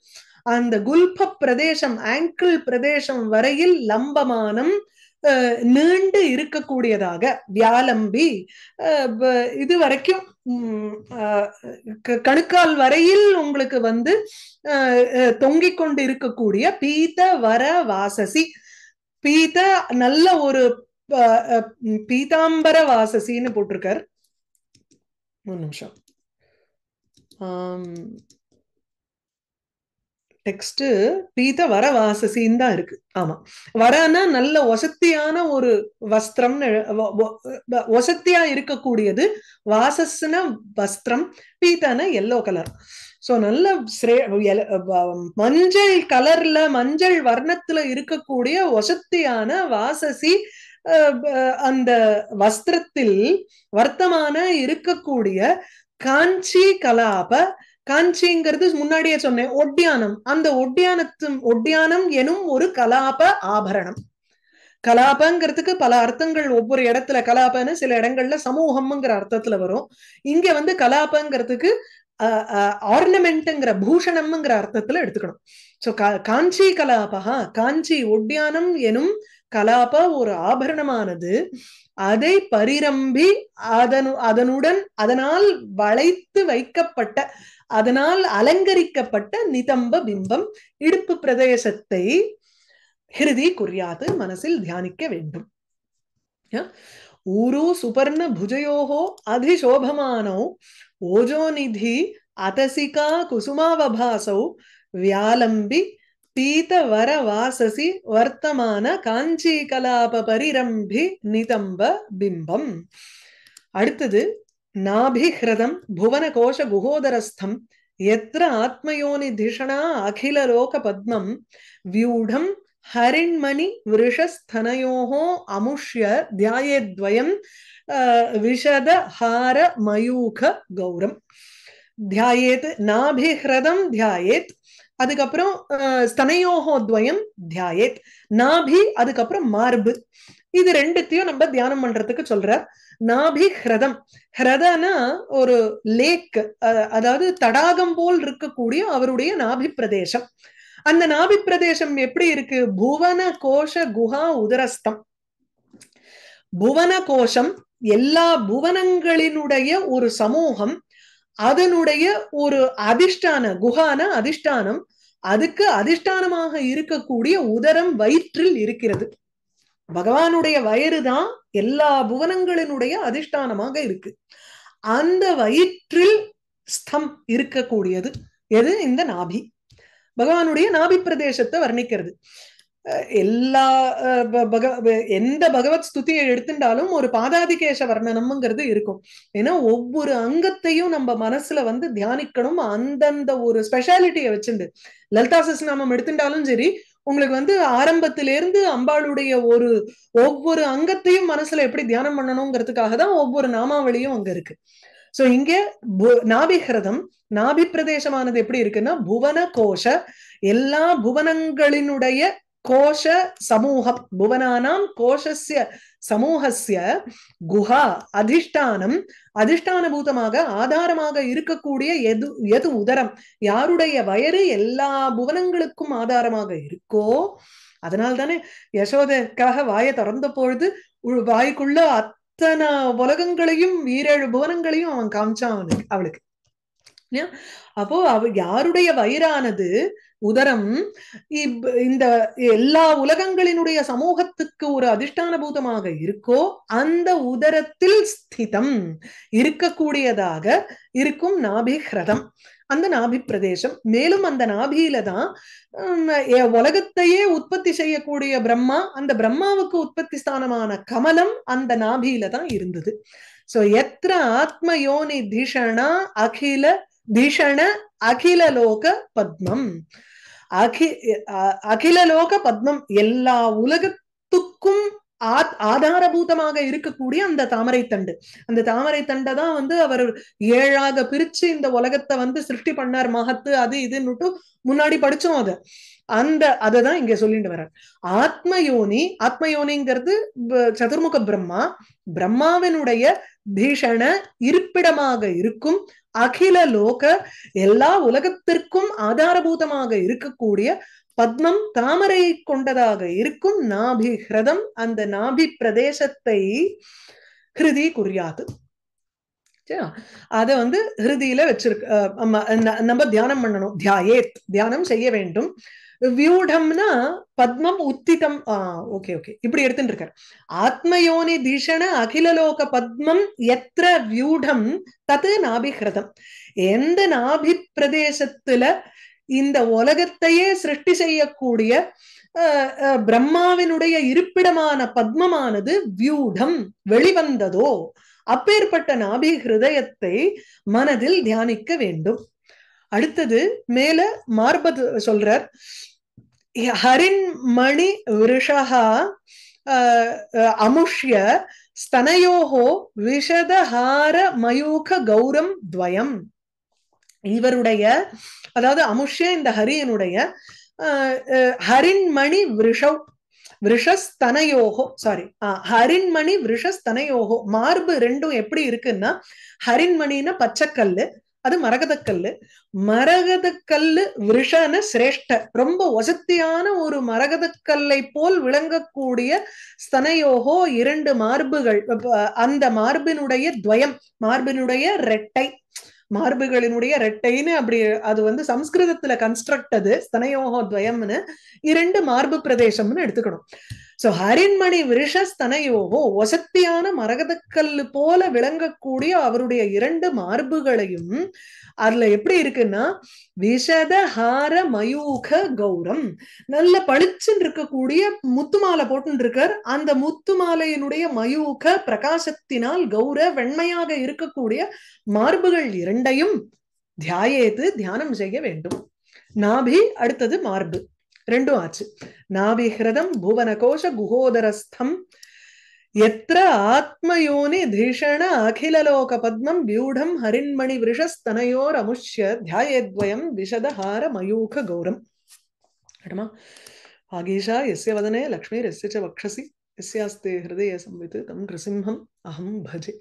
அந்த குல்ப பிரதேசம் ஆங்கிள் பிரதேசம் வரையில் லம்பமானம் நீண்டு இருக்கக்கூடியதாக வியாலம்பி இது வரைக்கும் கணுக்கால் வரையில் உங்களுக்கு வந்து தொங்கிக் கொண்டு இருக்கக்கூடிய பீத்த வர வாசசி பீத்த நல்ல ஒரு பீதாம்பர வாசசின்னு போட்டிருக்கார் ஒரு நிமிஷம் ஆஹ் டெக்ஸ்ட் பீத வர வாசசின்னு தான் இருக்கு ஆமா வரனா நல்ல ஒசத்தியான ஒரு வஸ்திரம்னு ஒசத்தியா இருக்கக்கூடியது வாசஸ்னா வஸ்திரம் பீதானா எல்லோ கலர் சோ நல்ல மஞ்சள் கலர்ல மஞ்சள் வர்ணத்துல இருக்கக்கூடிய ஒசத்தியான வாசசி அந்த வஸ்திரத்தில் வர்த்தமான இருக்கக்கூடிய காஞ்சி கலாப காஞ்சிங்கிறது முன்னாடியே சொன்னேன் ஒட்டியானம் அந்த ஒட்டியானத்து ஒட்டியானம் எனும் ஒரு கலாப ஆபரணம் கலாபங்கிறதுக்கு பல அர்த்தங்கள் ஒவ்வொரு இடத்துல கலாபன்னு சில இடங்கள்ல சமூகம்ங்கிற அர்த்தத்துல வரும் இங்க வந்து கலாபங்கிறதுக்கு ஆர்னமெண்ட்ங்கிற பூஷணம்ங்கிற அர்த்தத்துல எடுத்துக்கணும் சோ காஞ்சி கலாபா காஞ்சி ஒட்டியானம் எனும் கலாப ஒரு ஆபரணமானது அதை பரிரம்பி அதனு அதனுடன் அதனால் வளைத்து வைக்கப்பட்ட அதனால் அலங்கரிக்கப்பட்ட நிதம்ப பிம்பம் இடுப்பு பிரதேசத்தை ஹிருதி குறியாது மனசில் தியானிக்க வேண்டும் ஊரு சுபர்ண புஜயோகோ அதிசோபமானோ ஓஜோநிதி அதசிகா குசுமாவபாசோ வியாலம்பி பீத வர வாசசி வர்த்தமான காஞ்சி கலாப பரிரம்பி நிதம்ப பிம்பம் அடுத்தது नाभिह्रदम भुवन कोश गुहोदरस्थम यत्र आत्मयोनिधिषणा अखिल लोक पद्मं व्यूढं हरिण्मणि वृषस्थनयोः अमुष्य ध्यायेद्वयं विशद हार मयूख गौरम ध्यायेत नाभिह्रदम ध्यायेत அதுக்கப்புறம் ஸ்தனயோகோத்வயம் தியாயேத் நாபி அதுக்கப்புறம் மார்பு இது ரெண்டுத்தையும் நம்ம தியானம் பண்றதுக்கு சொல்ற நாபி ஹிரதம் ஹிரதனா ஒரு லேக் அதாவது தடாகம் போல் இருக்கக்கூடிய அவருடைய நாபி பிரதேசம் அந்த நாபி பிரதேசம் எப்படி இருக்கு புவன கோஷ குஹா உதரஸ்தம் புவன கோஷம் எல்லா புவனங்களினுடைய ஒரு சமூகம் அதனுடைய ஒரு அதிஷ்டான குஹான அதிஷ்டானம் அதுக்கு அதிஷ்டானமாக இருக்கக்கூடிய உதரம் வயிற்றில் இருக்கிறது பகவானுடைய வயிறு தான் எல்லா புவனங்களினுடைய அதிஷ்டானமாக இருக்கு அந்த வயிற்றில் ஸ்தம் இருக்கக்கூடியது எது இந்த நாபி பகவானுடைய நாபி பிரதேசத்தை வர்ணிக்கிறது எல்லா பக எந்த பகவத் ஸ்துதியை எடுத்துட்டாலும் ஒரு பாதாதிகேஷ வர்ணனம்ங்கிறது இருக்கும் ஏன்னா ஒவ்வொரு அங்கத்தையும் நம்ம மனசுல வந்து தியானிக்கணும் அந்தந்த ஒரு ஸ்பெஷாலிட்டியை வச்சிருந்து லலிதா நாமம் எடுத்துட்டாலும் சரி உங்களுக்கு வந்து ஆரம்பத்திலிருந்து அம்பாளுடைய ஒரு ஒவ்வொரு அங்கத்தையும் மனசுல எப்படி தியானம் பண்ணணுங்கிறதுக்காக தான் ஒவ்வொரு நாமாவளியும் அங்க இருக்கு சோ இங்க நாபிகிரதம் நாபி பிரதேசமானது எப்படி இருக்குன்னா புவன கோஷ எல்லா புவனங்களினுடைய கோஷ சமூகம் புவனானாம் கோஷஸ்ய சமூகசிய குஹா அதிஷ்டானம் அதிஷ்டானபூதமாக ஆதாரமாக இருக்கக்கூடிய எது எது உதரம் யாருடைய வயறு எல்லா புவனங்களுக்கும் ஆதாரமாக இருக்கோ அதனால தானே யசோதைக்காக வாயை திறந்த பொழுது வாய்க்குள்ள அத்தனை உலகங்களையும் வீரேழு புவனங்களையும் அவன் காமிச்சான் அவனுக்கு அவளுக்கு அப்போ அவ யாருடைய வயிறானது உதரம் இந்த எல்லா உலகங்களினுடைய சமூகத்துக்கு ஒரு பூதமாக இருக்கோ அந்த உதரத்தில் ஸ்திதம் இருக்கக்கூடியதாக இருக்கும் நாபி ஹிரதம் அந்த நாபி பிரதேசம் மேலும் அந்த நாபியில தான் உலகத்தையே உற்பத்தி செய்யக்கூடிய பிரம்மா அந்த பிரம்மாவுக்கு உற்பத்தி ஸ்தானமான கமலம் அந்த நாபியில தான் இருந்தது சோ எத்திர யோனி தீஷணா அகில தீஷண அகில லோக பத்மம் அகி அகிலலோக பத்மம் எல்லா உலகத்துக்கும் ஆதாரபூதமாக இருக்கக்கூடிய அந்த தாமரை தண்டு அந்த தாமரை தண்டை தான் வந்து அவர் ஏழாக பிரிச்சு இந்த உலகத்தை வந்து சிருஷ்டி பண்ணார் மகத்து அது இதுன்னுட்டு முன்னாடி படிச்சோம் அது அந்த அதை தான் இங்க சொல்லிட்டு வர்றார் ஆத்மயோனி ஆத்மயோனிங்கிறது சதுர்முக பிரம்மா பிரம்மாவினுடைய பீஷண இருப்பிடமாக இருக்கும் அகில லோக எல்லா உலகத்திற்கும் ஆதாரபூதமாக இருக்கக்கூடிய பத்மம் தாமரை கொண்டதாக இருக்கும் நாபி ஹிரதம் அந்த நாபி பிரதேசத்தை ஹிருதி குறியாது அதை வந்து ஹிருதியில வச்சிருக்க நம்ம தியானம் பண்ணணும் தியாயேத் தியானம் செய்ய வேண்டும் வியூடம்னா பத்மம் உத்திதம் ஓகே ஓகே இப்படி எடுத்துட்டு இருக்காரு ஆத்மயோனி தீஷண அகிலலோக பத்மம் எத்திர வியூடம் தத்து நாபிகிருதம் எந்த நாபி பிரதேசத்துல இந்த உலகத்தையே சிருஷ்டி செய்யக்கூடிய பிரம்மாவினுடைய இருப்பிடமான பத்மமானது வியூடம் வெளிவந்ததோ அப்பேற்பட்ட நாபி ஹிருதயத்தை மனதில் தியானிக்க வேண்டும் அடுத்தது மேல மார்பத் சொல்றார் ஹரின் மணி விருஷகா அமுஷ்ய ஸ்தனையோஹோ விஷதஹார மயூக கௌரம் துவயம் இவருடைய அதாவது அமுஷே இந்த ஹரியனுடைய ஹரின்மணி விருஷவ் விருஷஸ்தனையோகோ சாரி ஹரின்மணி விருஷஸ்தனையோகோ மார்பு ரெண்டும் எப்படி இருக்குன்னா ஹரின்மணின்னு பச்சைக்கல்லு அது மரகதக்கல்லு மரகதக்கல்லு விருஷன சிரேஷ்ட ரொம்ப வசத்தியான ஒரு மரகதக்கல்லை போல் விளங்கக்கூடிய ஸ்தனையோகோ இரண்டு மார்புகள் அந்த மார்பினுடைய துவயம் மார்பினுடைய ரெட்டை மார்புகளினுடைய ரெட்டைன்னு அப்படி அது வந்து சம்ஸ்கிருதத்துல கன்ஸ்ட்ரக்ட் அது ஸ்தனயோகோ துவயம்னு இரண்டு மார்பு பிரதேசம்னு எடுத்துக்கணும் சோ ஹரின்மணி விருஷஸ்தனையோகோ ஒசத்தியான மரகதக்கல் போல விளங்கக்கூடிய அவருடைய இரண்டு மார்புகளையும் அதுல எப்படி இருக்குன்னா விஷதஹார மயூக கௌரம் நல்ல பளிச்சுன்னு இருக்கக்கூடிய முத்து மாலை போட்டுன்னு இருக்கார் அந்த முத்து மாலையினுடைய மயூக பிரகாசத்தினால் கௌர வெண்மையாக இருக்கக்கூடிய மார்புகள் இரண்டையும் தியாயத்து தியானம் செய்ய வேண்டும் நாபி அடுத்தது மார்பு ரெண்டும் ஆச்சு நாபிஹிரதம் கோஷ குகோதரஸ்தம் எத்திர ஆத்மயோனி தீஷண அகிலலோக பத்மம் வியூடம் ஹரிண்மணி விஷஸ்தனையோர் அமுஷ்ய தியாயத்வயம் விஷதஹார மயூக கௌரம் இடமா ஆகீஷா எஸ்ய வதனே லக்ஷ்மி எஸ்ய ச வக்ஷசி எஸ்யாஸ்தே ஹிருதய சம்வித்து தம் நிருசிம்ஹம் அஹம் பஜே